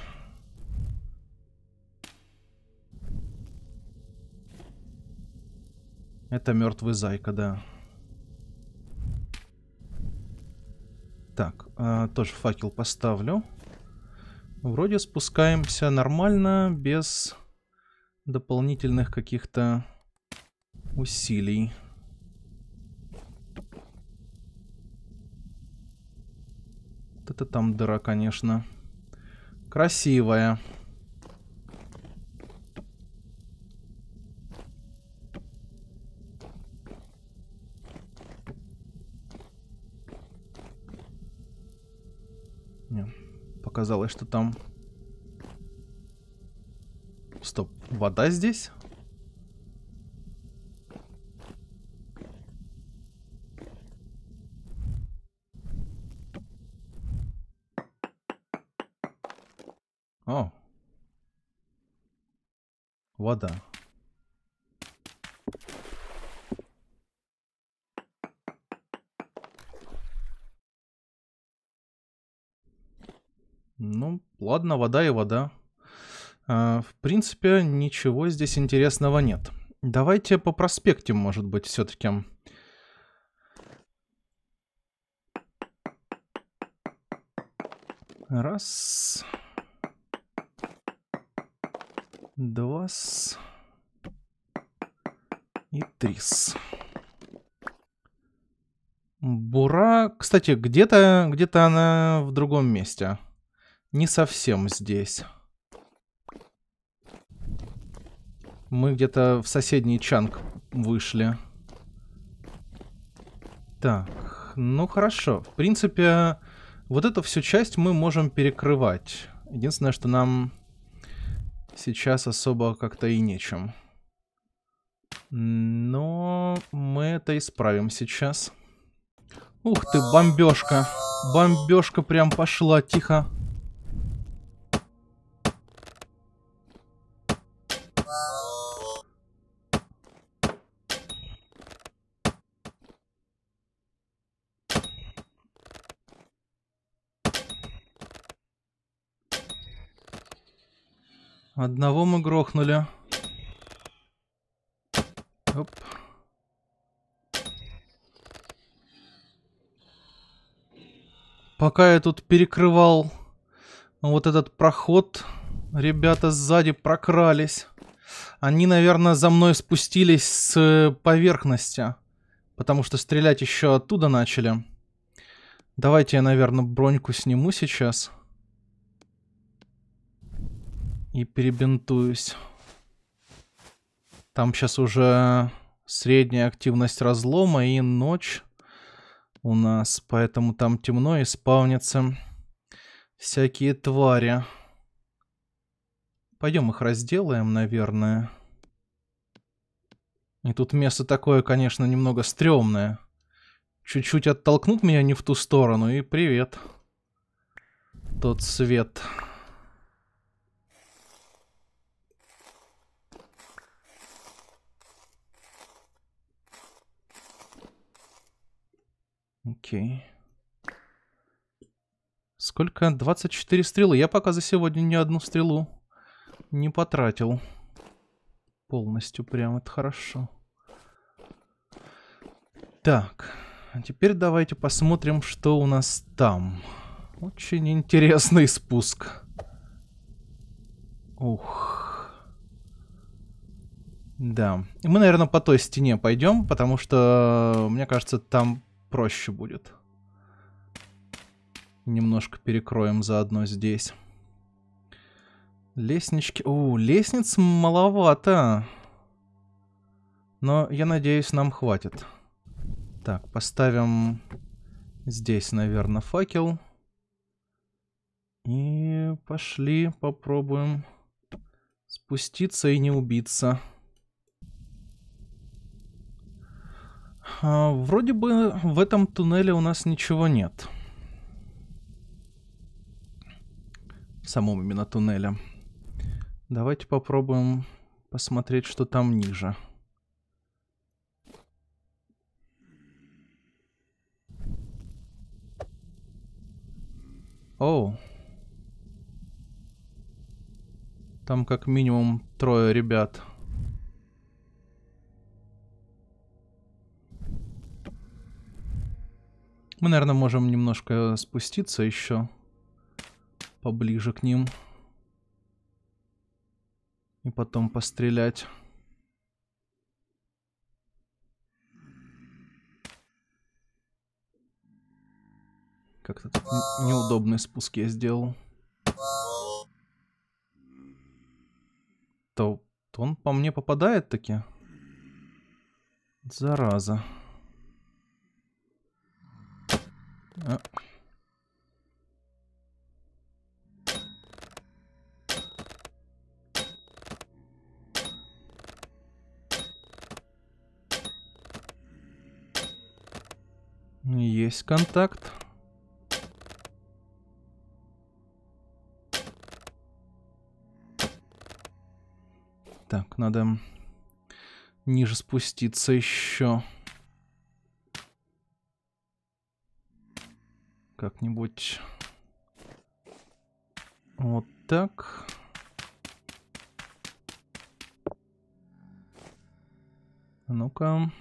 Это мертвый зайка, да. Так, э, тоже факел поставлю. Вроде спускаемся нормально, без дополнительных каких-то усилий. Вот это там дыра, конечно. Красивая. Красивая. казалось, что там... Стоп, вода здесь? Ладно, вода и вода. А, в принципе, ничего здесь интересного нет. Давайте по проспекте, может быть, все-таки. Раз. Два. И три. Бура, кстати, где-то где, -то, где -то она в другом месте не совсем здесь. Мы где-то в соседний чанг вышли. Так, ну хорошо. В принципе, вот эту всю часть мы можем перекрывать. Единственное, что нам сейчас особо как-то и нечем. Но мы это исправим сейчас. Ух ты, бомбежка. Бомбежка прям пошла, тихо. Одного мы грохнули. Оп. Пока я тут перекрывал вот этот проход, ребята сзади прокрались. Они, наверное, за мной спустились с э, поверхности, потому что стрелять еще оттуда начали. Давайте я, наверное, броньку сниму сейчас. Сейчас и перебинтуюсь. Там сейчас уже средняя активность разлома и ночь у нас, поэтому там темно и спавнятся всякие твари. Пойдем их разделаем, наверное. И тут место такое, конечно, немного стрёмное. Чуть-чуть оттолкнут меня не в ту сторону, и привет. Тот свет... Окей. Сколько? 24 стрелы. Я пока за сегодня ни одну стрелу не потратил. Полностью прям, это хорошо. Так, а теперь давайте посмотрим, что у нас там. Очень интересный спуск. Ух. Да. мы, наверное, по той стене пойдем, потому что, мне кажется, там проще будет. Немножко перекроем заодно здесь. Лестнички... О, лестниц маловато. Но, я надеюсь, нам хватит. Так, поставим здесь, наверное, факел. И пошли попробуем спуститься и не убиться. А, вроде бы в этом туннеле у нас ничего нет. В самом именно туннеле. Давайте попробуем посмотреть, что там ниже. Оу. Там как минимум трое Ребят. Мы, наверное, можем немножко спуститься еще поближе к ним. И потом пострелять. Как-то тут неудобный спуск я сделал. То, то он по мне попадает таки. Зараза. Зараза. А. Ну, есть контакт. Так, надо ниже спуститься еще. как-нибудь вот так. Ну-ка.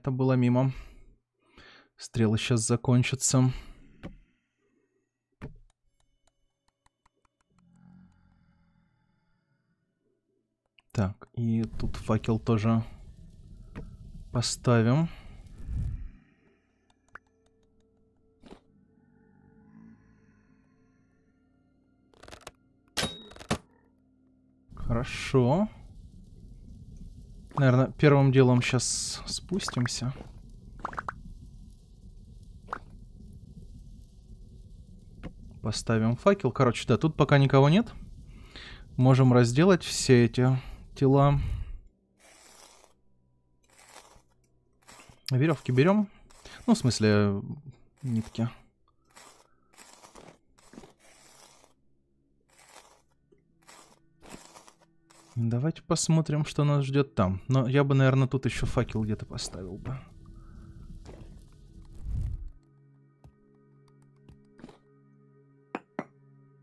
это было мимо. Стрелы сейчас закончатся. Так, и тут факел тоже поставим. Хорошо наверное, первым делом сейчас спустимся. Поставим факел. Короче, да, тут пока никого нет. Можем разделать все эти тела. Веревки берем. Ну, в смысле, нитки. Давайте посмотрим, что нас ждет там. Но я бы, наверное, тут еще факел где-то поставил бы.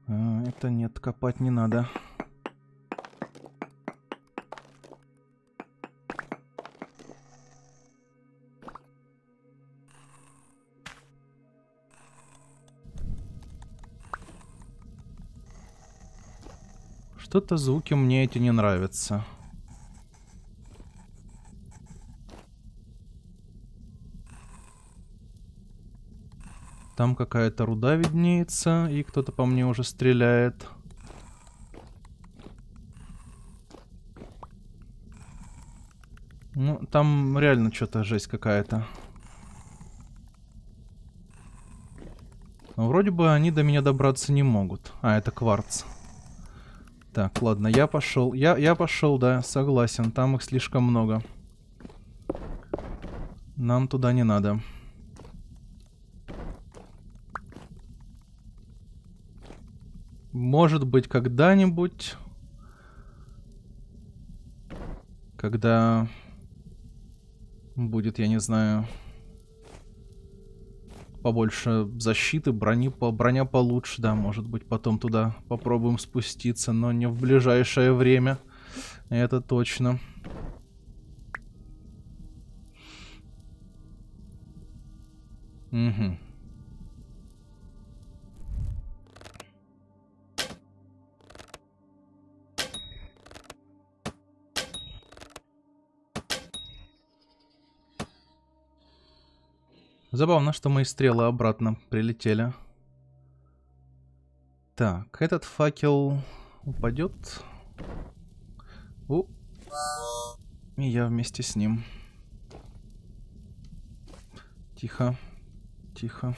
А, это нет, копать не надо. Что-то звуки мне эти не нравятся. Там какая-то руда виднеется, и кто-то по мне уже стреляет. Ну, там реально что-то жесть какая-то. Но вроде бы они до меня добраться не могут. А, это кварц. Кварц. Так, ладно, я пошел. Я, я пошел, да, согласен. Там их слишком много. Нам туда не надо. Может быть, когда-нибудь... Когда... Будет, я не знаю побольше защиты, брони, по, броня получше, да, может быть, потом туда попробуем спуститься, но не в ближайшее время, это точно. Угу. Забавно, что мои стрелы обратно прилетели. Так, этот факел упадет. У. И я вместе с ним. Тихо. Тихо.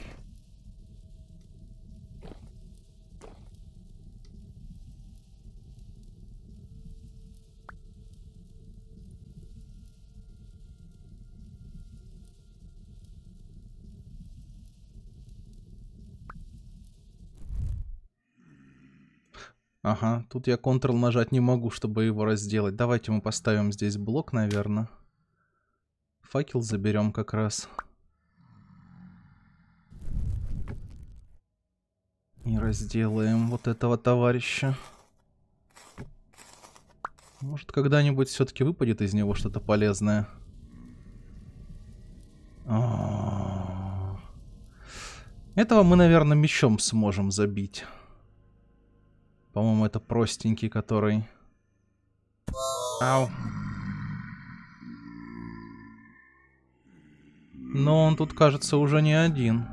Ага, тут я Ctrl нажать не могу, чтобы его разделать. Давайте мы поставим здесь блок, наверное. Факел заберем как раз. И разделаем вот этого товарища. Может, когда-нибудь все-таки выпадет из него что-то полезное. А. Этого мы, наверное, мечом сможем забить. По-моему, это простенький, который... Ау. Но он тут, кажется, уже не один.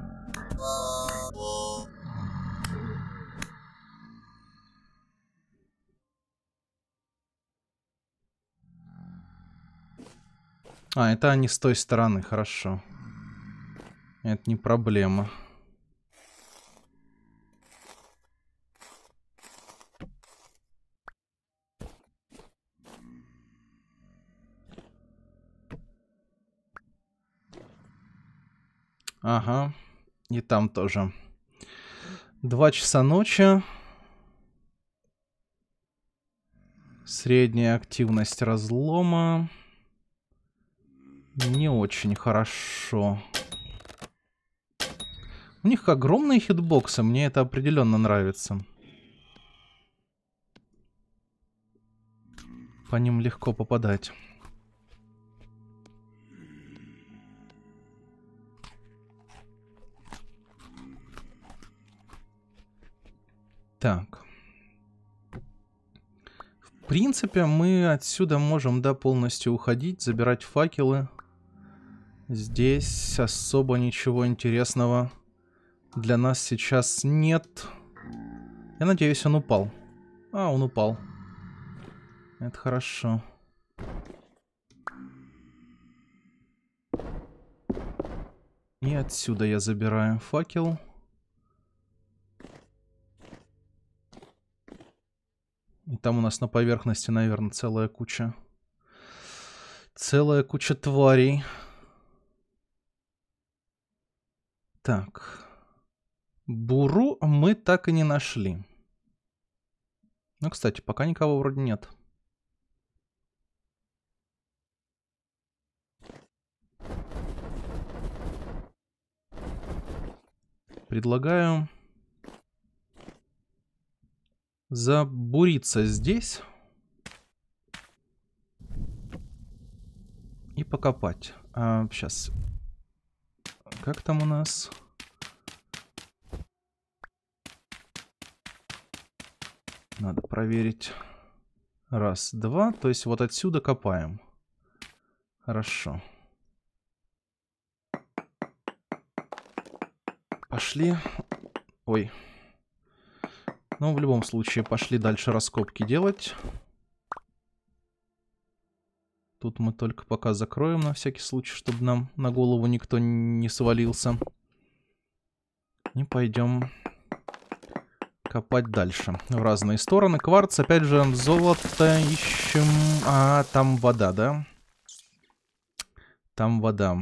А, это они с той стороны, хорошо. Это не проблема. Проблема. Ага. И там тоже. Два часа ночи. Средняя активность разлома. Не очень хорошо. У них огромные хитбоксы, мне это определенно нравится. По ним легко попадать. Так. В принципе, мы отсюда можем, да, полностью уходить, забирать факелы. Здесь особо ничего интересного для нас сейчас нет. Я надеюсь, он упал. А, он упал. Это хорошо. И отсюда я забираю факел. И Там у нас на поверхности, наверное, целая куча. Целая куча тварей. Так. Буру мы так и не нашли. Ну, кстати, пока никого вроде нет. Предлагаю забуриться здесь. И покопать. А, сейчас. Как там у нас? Надо проверить. Раз, два. То есть вот отсюда копаем. Хорошо. Пошли. Ой. Но ну, в любом случае пошли дальше раскопки делать. Тут мы только пока закроем на всякий случай, чтобы нам на голову никто не свалился. И пойдем копать дальше. В разные стороны. Кварц, опять же, золото ищем. А, там вода, да? Там вода.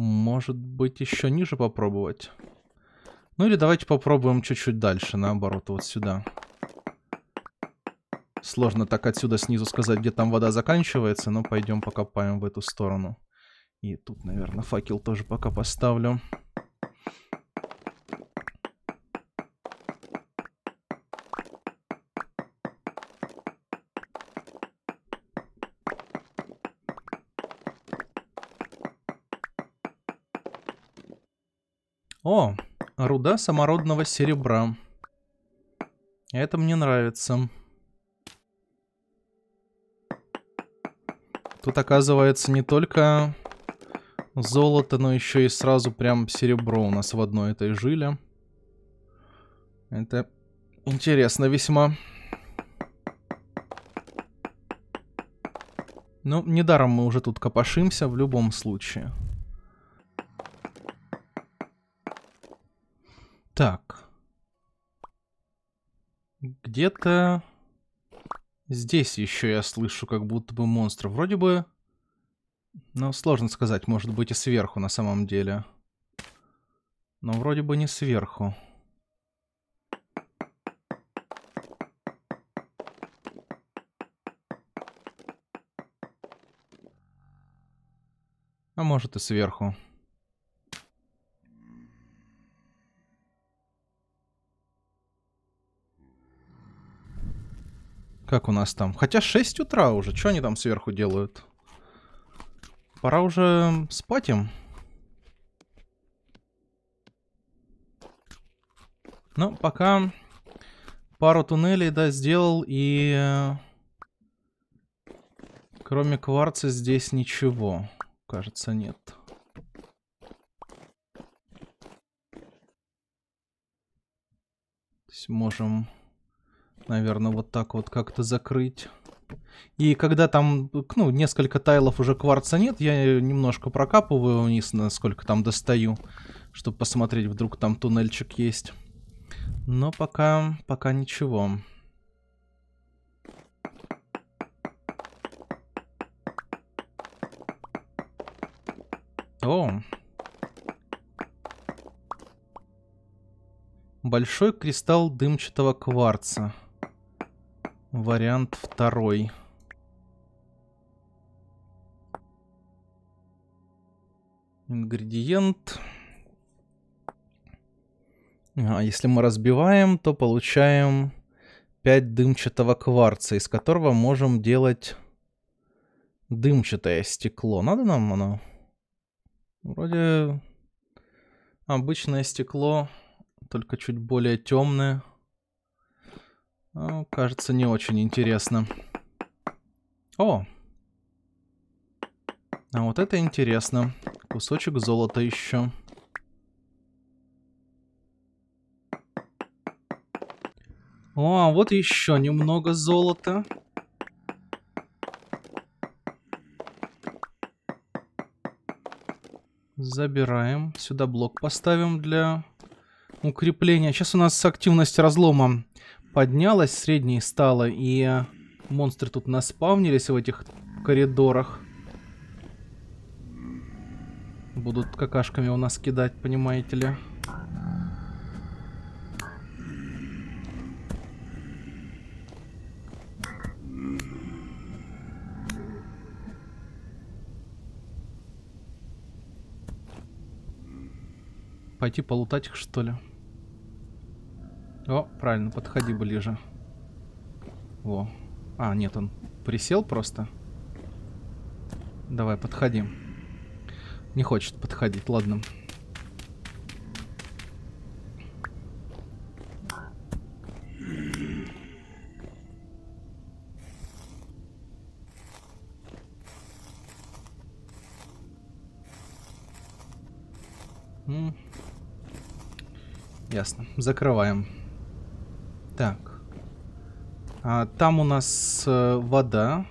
Может быть, еще ниже попробовать? Ну или давайте попробуем чуть-чуть дальше, наоборот, вот сюда. Сложно так отсюда снизу сказать, где там вода заканчивается, но пойдем покопаем в эту сторону. И тут, наверное, факел тоже пока поставлю. Руда самородного серебра. Это мне нравится. Тут оказывается не только золото, но еще и сразу прям серебро у нас в одной этой жиле. Это интересно весьма. Ну, недаром мы уже тут копошимся в любом случае. Где-то... Здесь еще я слышу как будто бы монстр. Вроде бы... Ну, сложно сказать, может быть и сверху на самом деле. Но вроде бы не сверху. А может и сверху. Как у нас там? Хотя 6 утра уже. Что они там сверху делают? Пора уже спать им. Ну, пока пару туннелей, да, сделал, и э, кроме кварца здесь ничего, кажется, нет. То есть можем наверное, вот так вот как-то закрыть. И когда там, ну, несколько тайлов уже кварца нет, я немножко прокапываю вниз, насколько там достаю, чтобы посмотреть, вдруг там туннельчик есть. Но пока, пока ничего. О! Большой кристалл дымчатого кварца. Вариант второй. Ингредиент. А если мы разбиваем, то получаем 5 дымчатого кварца, из которого можем делать дымчатое стекло. Надо нам оно? Вроде обычное стекло, только чуть более темное. Ну, кажется, не очень интересно. О! А вот это интересно. Кусочек золота еще. О, а вот еще немного золота. Забираем. Сюда блок поставим для укрепления. Сейчас у нас активность разлома поднялась средней стала, и монстры тут наспавнились в этих коридорах. Будут какашками у нас кидать, понимаете ли. Пойти полутать их, что ли? О, правильно, подходи ближе. Во. А, нет, он присел просто. Давай, подходим. Не хочет подходить, ладно. Ясно. Закрываем. Так. А, там у нас э, вода.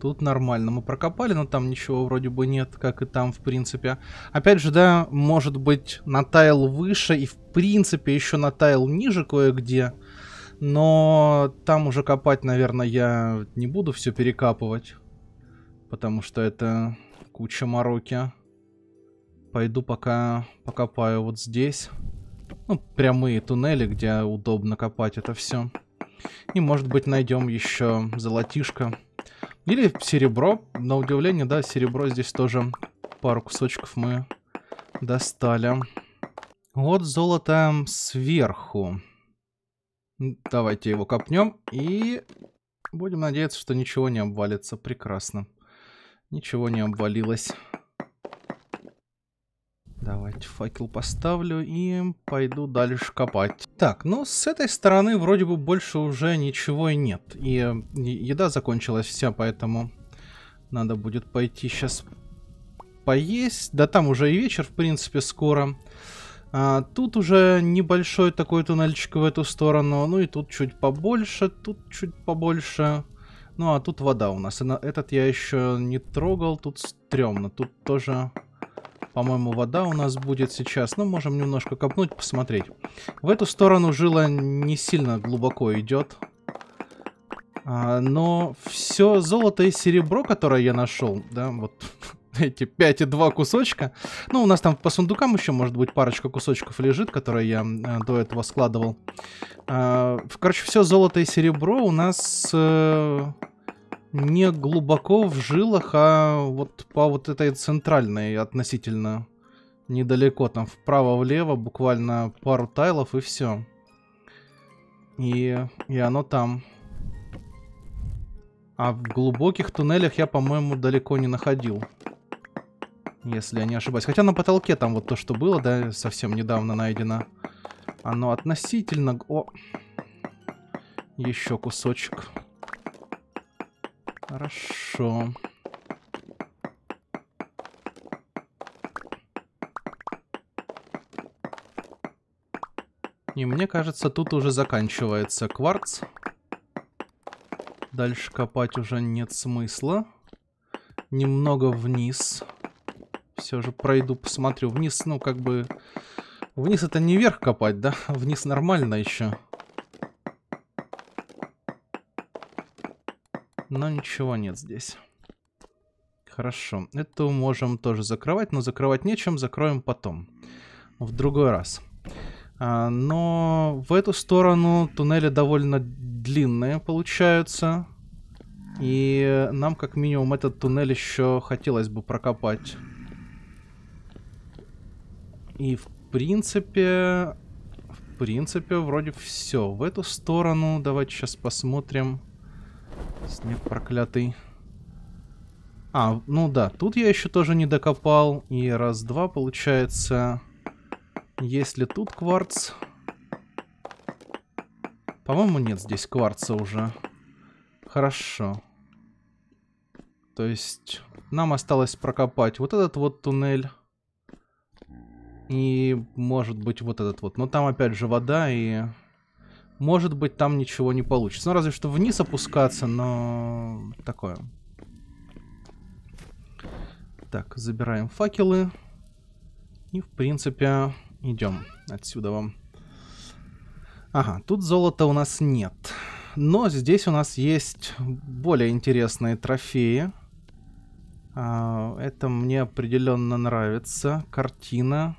Тут нормально мы прокопали, но там ничего вроде бы нет, как и там, в принципе. Опять же, да, может быть, на тайл выше и, в принципе, еще на тайл ниже кое-где. Но там уже копать, наверное, я не буду все перекапывать. Потому что это куча мороки. Пойду пока покопаю вот здесь. Ну, прямые туннели, где удобно копать это все. И, может быть, найдем еще золотишко. Или серебро. На удивление, да, серебро здесь тоже пару кусочков мы достали. Вот золото сверху. Давайте его копнем и будем надеяться, что ничего не обвалится. Прекрасно. Ничего не обвалилось. Давайте факел поставлю и пойду дальше копать. Так, ну с этой стороны вроде бы больше уже ничего и нет. И еда закончилась вся, поэтому надо будет пойти сейчас поесть. Да там уже и вечер, в принципе, скоро. А, тут уже небольшой такой туннельчик в эту сторону. Ну и тут чуть побольше, тут чуть побольше. Ну а тут вода у нас. Этот я еще не трогал, тут стрёмно. Тут тоже по-моему, вода у нас будет сейчас. Но ну, можем немножко копнуть, посмотреть. В эту сторону жила не сильно глубоко идет. А, но все золото и серебро, которое я нашел, да, вот *laughs* эти 5,2 кусочка. Ну, у нас там по сундукам еще, может быть, парочка кусочков лежит, которые я э, до этого складывал. Э, короче, все золото и серебро у нас... Э, не глубоко в жилах, а вот по вот этой центральной относительно недалеко, там вправо-влево, буквально пару тайлов и все. И, и оно там. А в глубоких туннелях я, по-моему, далеко не находил. Если я не ошибаюсь. Хотя на потолке там вот то, что было, да, совсем недавно найдено. Оно относительно... О! Еще кусочек. Хорошо. И мне кажется, тут уже заканчивается кварц. Дальше копать уже нет смысла. Немного вниз. Все же пройду, посмотрю. Вниз, ну, как бы... Вниз это не вверх копать, да? *laughs* Вниз нормально еще. но ничего нет здесь. Хорошо, эту можем тоже закрывать, но закрывать нечем, закроем потом. В другой раз. А, но в эту сторону туннели довольно длинные получаются. И нам как минимум этот туннель еще хотелось бы прокопать. И в принципе... В принципе, вроде все. В эту сторону давайте сейчас посмотрим... Снег проклятый. А, ну да, тут я еще тоже не докопал. И раз-два получается. Есть ли тут кварц... По-моему, нет здесь кварца уже. Хорошо. То есть нам осталось прокопать вот этот вот туннель. И, может быть, вот этот вот. Но там, опять же, вода и может быть, там ничего не получится. Ну, разве что вниз опускаться, но такое. Так, забираем факелы. И, в принципе, идем отсюда вам. Ага, тут золота у нас нет. Но здесь у нас есть более интересные трофеи. А, это мне определенно нравится. Картина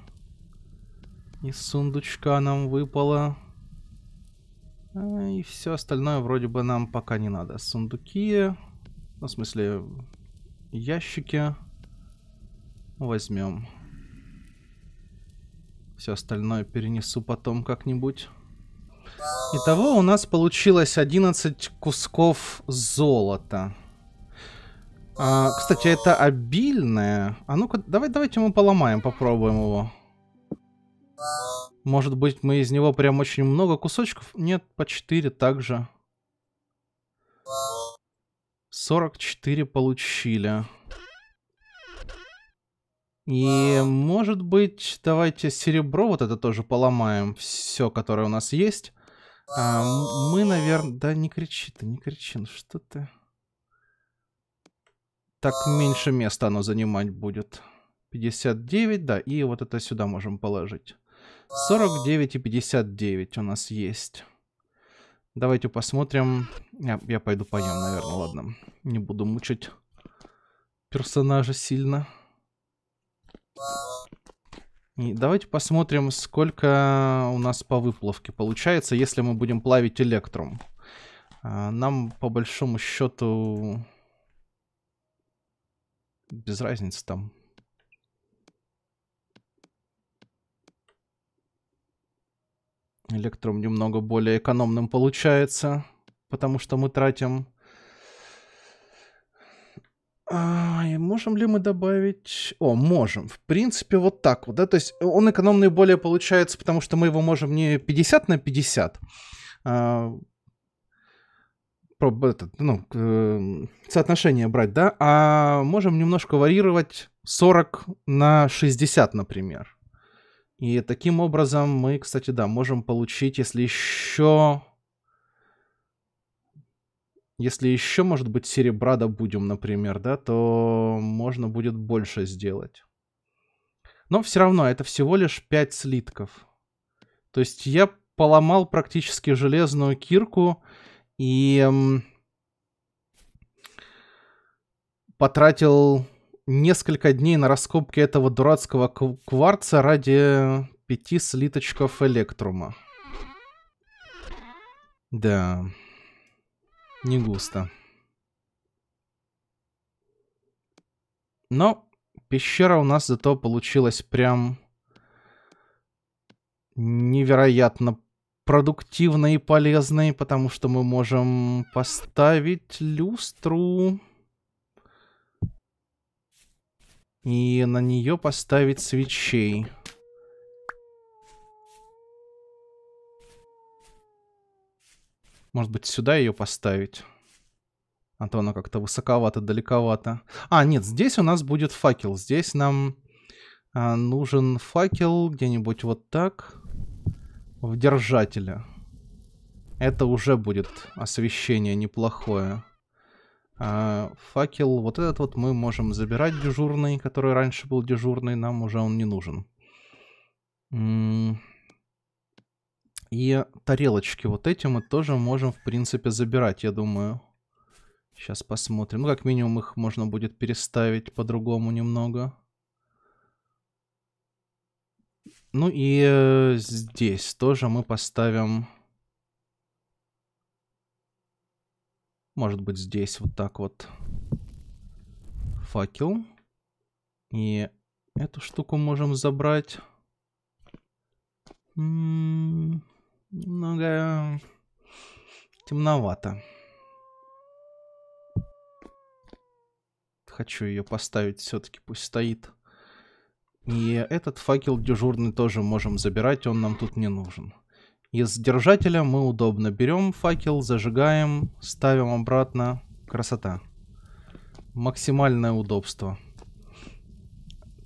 из сундучка нам выпала. Э, и все остальное вроде бы нам пока не надо. Сундуки, ну, в смысле, ящики возьмем. Все остальное перенесу потом как-нибудь. Итого у нас получилось 11 кусков золота. А, кстати, это обильное. А ну-ка, давай, давайте мы поломаем, попробуем его. Может быть, мы из него прям очень много кусочков? Нет, по 4 также. 44 получили. И, может быть, давайте серебро вот это тоже поломаем. Все, которое у нас есть. А, мы, наверное... Да, не кричи ты, не кричи. Ну что ты... Так меньше места оно занимать будет. 59, да. И вот это сюда можем положить. 49 и 59 у нас есть. Давайте посмотрим. Я, я пойду поем, наверное, ладно. Не буду мучить персонажа сильно. И давайте посмотрим, сколько у нас по выплавке получается, если мы будем плавить электрум. А, нам, по большому счету, без разницы там. Электрум немного более экономным получается, потому что мы тратим... А, и можем ли мы добавить... О, можем. В принципе, вот так вот, да? То есть он экономный более получается, потому что мы его можем не 50 на 50, а... Про, этот, ну, э, соотношение брать, да? А можем немножко варьировать 40 на 60, например. И таким образом мы, кстати, да, можем получить, если еще... Если еще, может быть, серебра добудем, например, да, то можно будет больше сделать. Но все равно это всего лишь 5 слитков. То есть я поломал практически железную кирку и потратил несколько дней на раскопке этого дурацкого кварца ради пяти слиточков электрума. Да, не густо. Но пещера у нас зато получилась прям невероятно продуктивной и полезной, потому что мы можем поставить люстру... И на нее поставить свечей. Может быть, сюда ее поставить? А то она как-то высоковато, далековато. А, нет, здесь у нас будет факел. Здесь нам а, нужен факел где-нибудь вот так. В держателе. Это уже будет освещение неплохое. А, факел вот этот вот мы можем забирать дежурный, который раньше был дежурный, нам уже он не нужен. И тарелочки вот эти мы тоже можем, в принципе, забирать, я думаю. Сейчас посмотрим. Ну, как минимум, их можно будет переставить по-другому немного. Ну и э, здесь тоже мы поставим Может быть, здесь вот так вот факел. И эту штуку можем забрать. М м-м, немного темновато. Хочу ее поставить, все-таки пусть стоит. И этот факел дежурный тоже можем забирать, он нам тут не нужен из держателя мы удобно берем факел, зажигаем, ставим обратно. Красота. Максимальное удобство.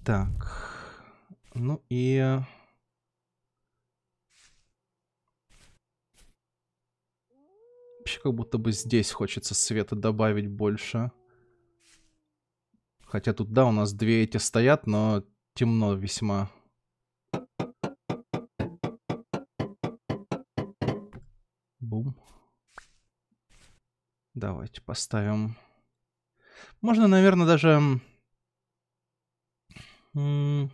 Так. Ну и... Вообще как будто бы здесь хочется света добавить больше. Хотя тут, да, у нас две эти стоят, но темно весьма. Давайте поставим. Можно, наверное, даже... Где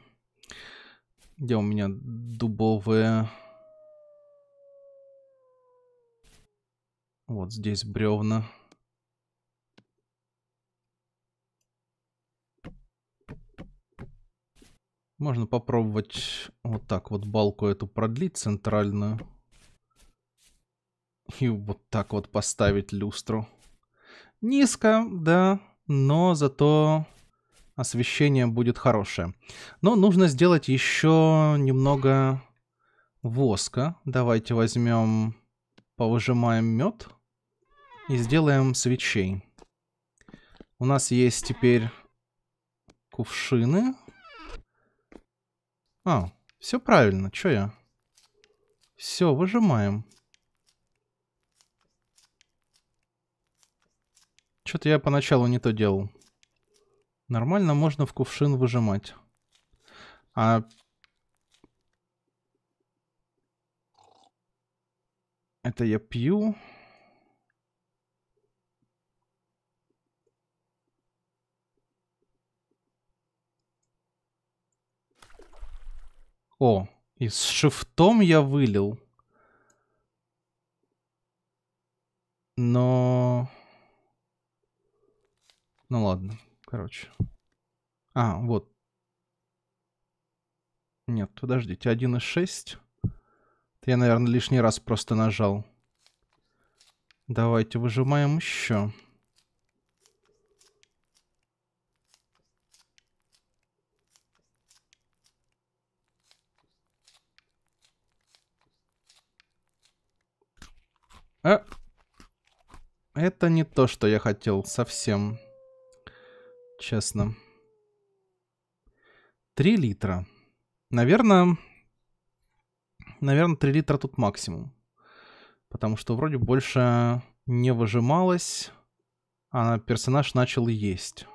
у меня дубовые... Вот здесь бревна. Можно попробовать вот так вот балку эту продлить центральную и вот так вот поставить люстру. Низко, да, но зато освещение будет хорошее. Но нужно сделать еще немного воска. Давайте возьмем, повыжимаем мед и сделаем свечей. У нас есть теперь кувшины. А, все правильно, что я? Все, выжимаем. Что-то я поначалу не то делал. Нормально можно в кувшин выжимать. А... Это я пью. О, и с шифтом я вылил. Но... Ну ладно, короче. А, вот. Нет, подождите, 1.6. Это я, наверное, лишний раз просто нажал. Давайте выжимаем еще. А, это не то, что я хотел совсем честно. 3 литра. Наверное, наверное, 3 литра тут максимум. Потому что вроде больше не выжималось, а персонаж начал есть.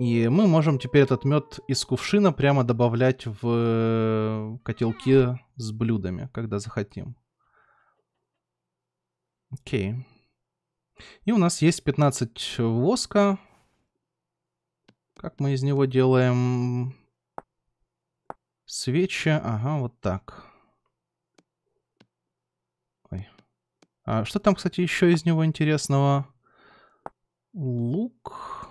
И мы можем теперь этот мед из кувшина прямо добавлять в э, котелки с блюдами, когда захотим. Окей. И у нас есть 15 воска. Как мы из него делаем? Свечи. Ага, вот так. Ой. А что там, кстати, еще из него интересного? Лук.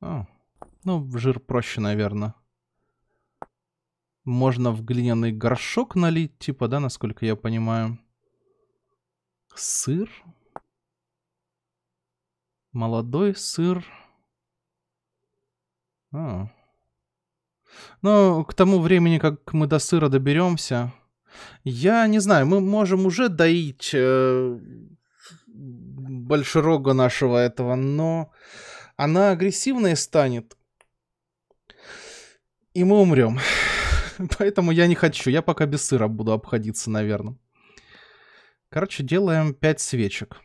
А, ну, жир проще, наверное. Можно в глиняный горшок налить, типа, да, насколько я понимаю сыр. Молодой сыр. А. Ну, к тому времени, как мы до сыра доберемся, я не знаю, мы можем уже доить э, большерога нашего этого, но она агрессивная станет, и мы умрем. *laughs* Поэтому я не хочу, я пока без сыра буду обходиться, наверное. Короче, делаем 5 свечек.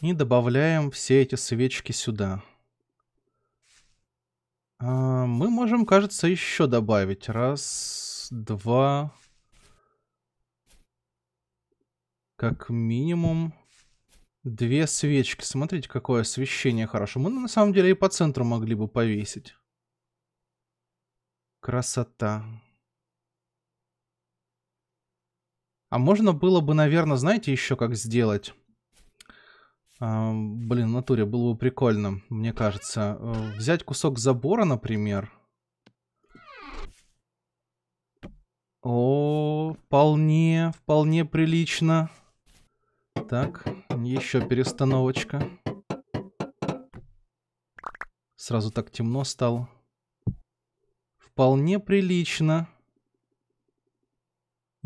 И добавляем все эти свечки сюда. А, мы можем, кажется, еще добавить. Раз, два... Как минимум две свечки. Смотрите, какое освещение хорошо. Мы на самом деле и по центру могли бы повесить. Красота. А можно было бы, наверное, знаете, еще как сделать? А, блин, в натуре было бы прикольно, мне кажется. Э, взять кусок забора, например. О, вполне, вполне прилично. Так, еще перестановочка. Сразу так темно стало. Вполне прилично.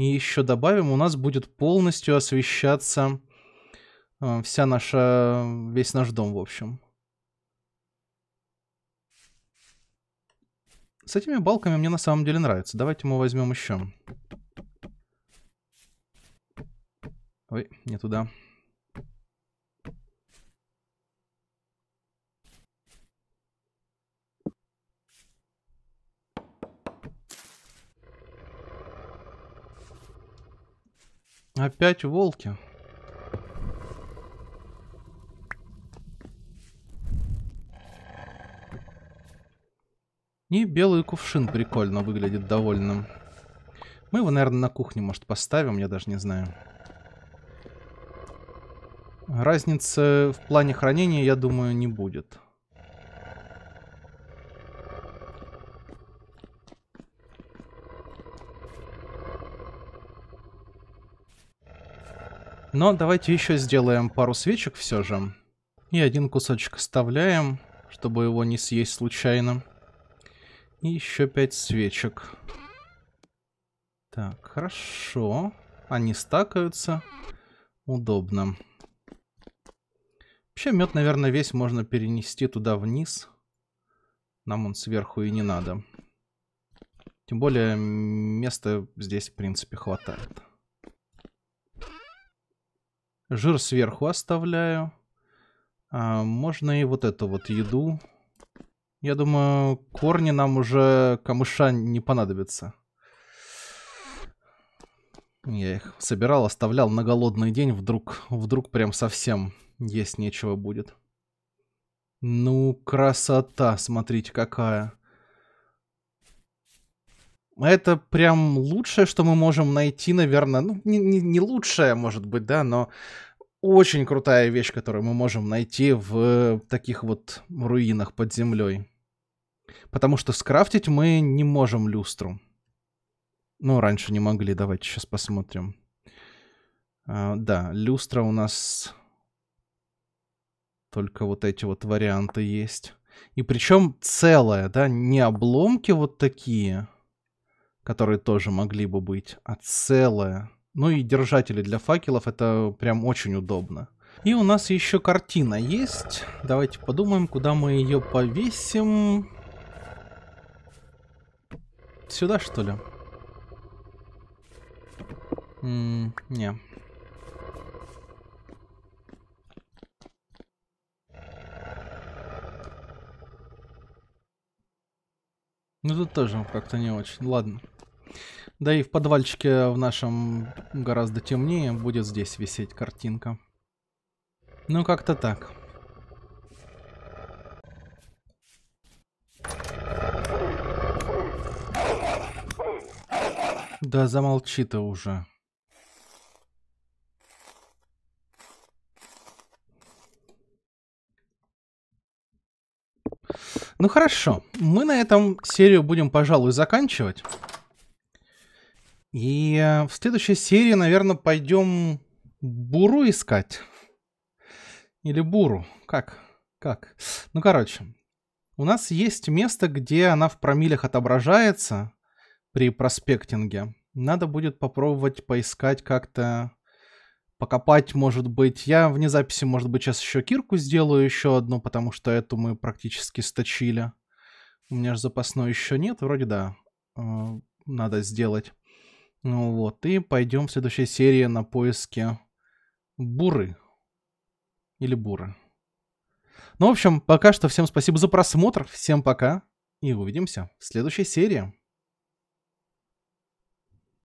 И еще добавим, у нас будет полностью освещаться э, вся наша, весь наш дом, в общем. С этими балками мне на самом деле нравится. Давайте мы возьмем еще. Ой, не туда. Опять волки. И белый кувшин прикольно выглядит довольным. Мы его, наверное, на кухне, может, поставим, я даже не знаю. Разницы в плане хранения, я думаю, не будет. Но давайте еще сделаем пару свечек все же. И один кусочек оставляем, чтобы его не съесть случайно. И еще пять свечек. Так, хорошо. Они стакаются. Удобно. Вообще мед, наверное, весь можно перенести туда вниз. Нам он сверху и не надо. Тем более места здесь, в принципе, хватает. Жир сверху оставляю. А, можно и вот эту вот еду. Я думаю, корни нам уже камыша не понадобятся. Я их собирал, оставлял на голодный день. Вдруг, вдруг прям совсем есть нечего будет. Ну, красота, смотрите, какая это прям лучшее, что мы можем найти, наверное. Ну, не, не, не лучшее, может быть, да, но очень крутая вещь, которую мы можем найти в таких вот руинах под землей. Потому что скрафтить мы не можем люстру. Ну, раньше не могли, давайте сейчас посмотрим. А, да, люстра у нас... Только вот эти вот варианты есть. И причем целая, да, не обломки вот такие, которые тоже могли бы быть, а целое. Ну и держатели для факелов, это прям очень удобно. И у нас еще картина есть. Давайте подумаем, куда мы ее повесим. Сюда, что ли? М -м не. Ну тут тоже как-то не очень. Ладно. Да и в подвальчике в нашем гораздо темнее будет здесь висеть картинка. Ну, как-то так. Да замолчи ты уже. Ну хорошо, мы на этом серию будем, пожалуй, заканчивать. И э, в следующей серии, наверное, пойдем буру искать. Или буру. Как? Как? Ну, короче. У нас есть место, где она в промилях отображается при проспектинге. Надо будет попробовать поискать как-то... Покопать, может быть. Я вне записи, может быть, сейчас еще кирку сделаю, еще одну, потому что эту мы практически сточили. У меня же запасной еще нет. Вроде да. Э, надо сделать. Ну вот, и пойдем в следующей серии на поиски буры. Или буры. Ну, в общем, пока что всем спасибо за просмотр, всем пока и увидимся в следующей серии.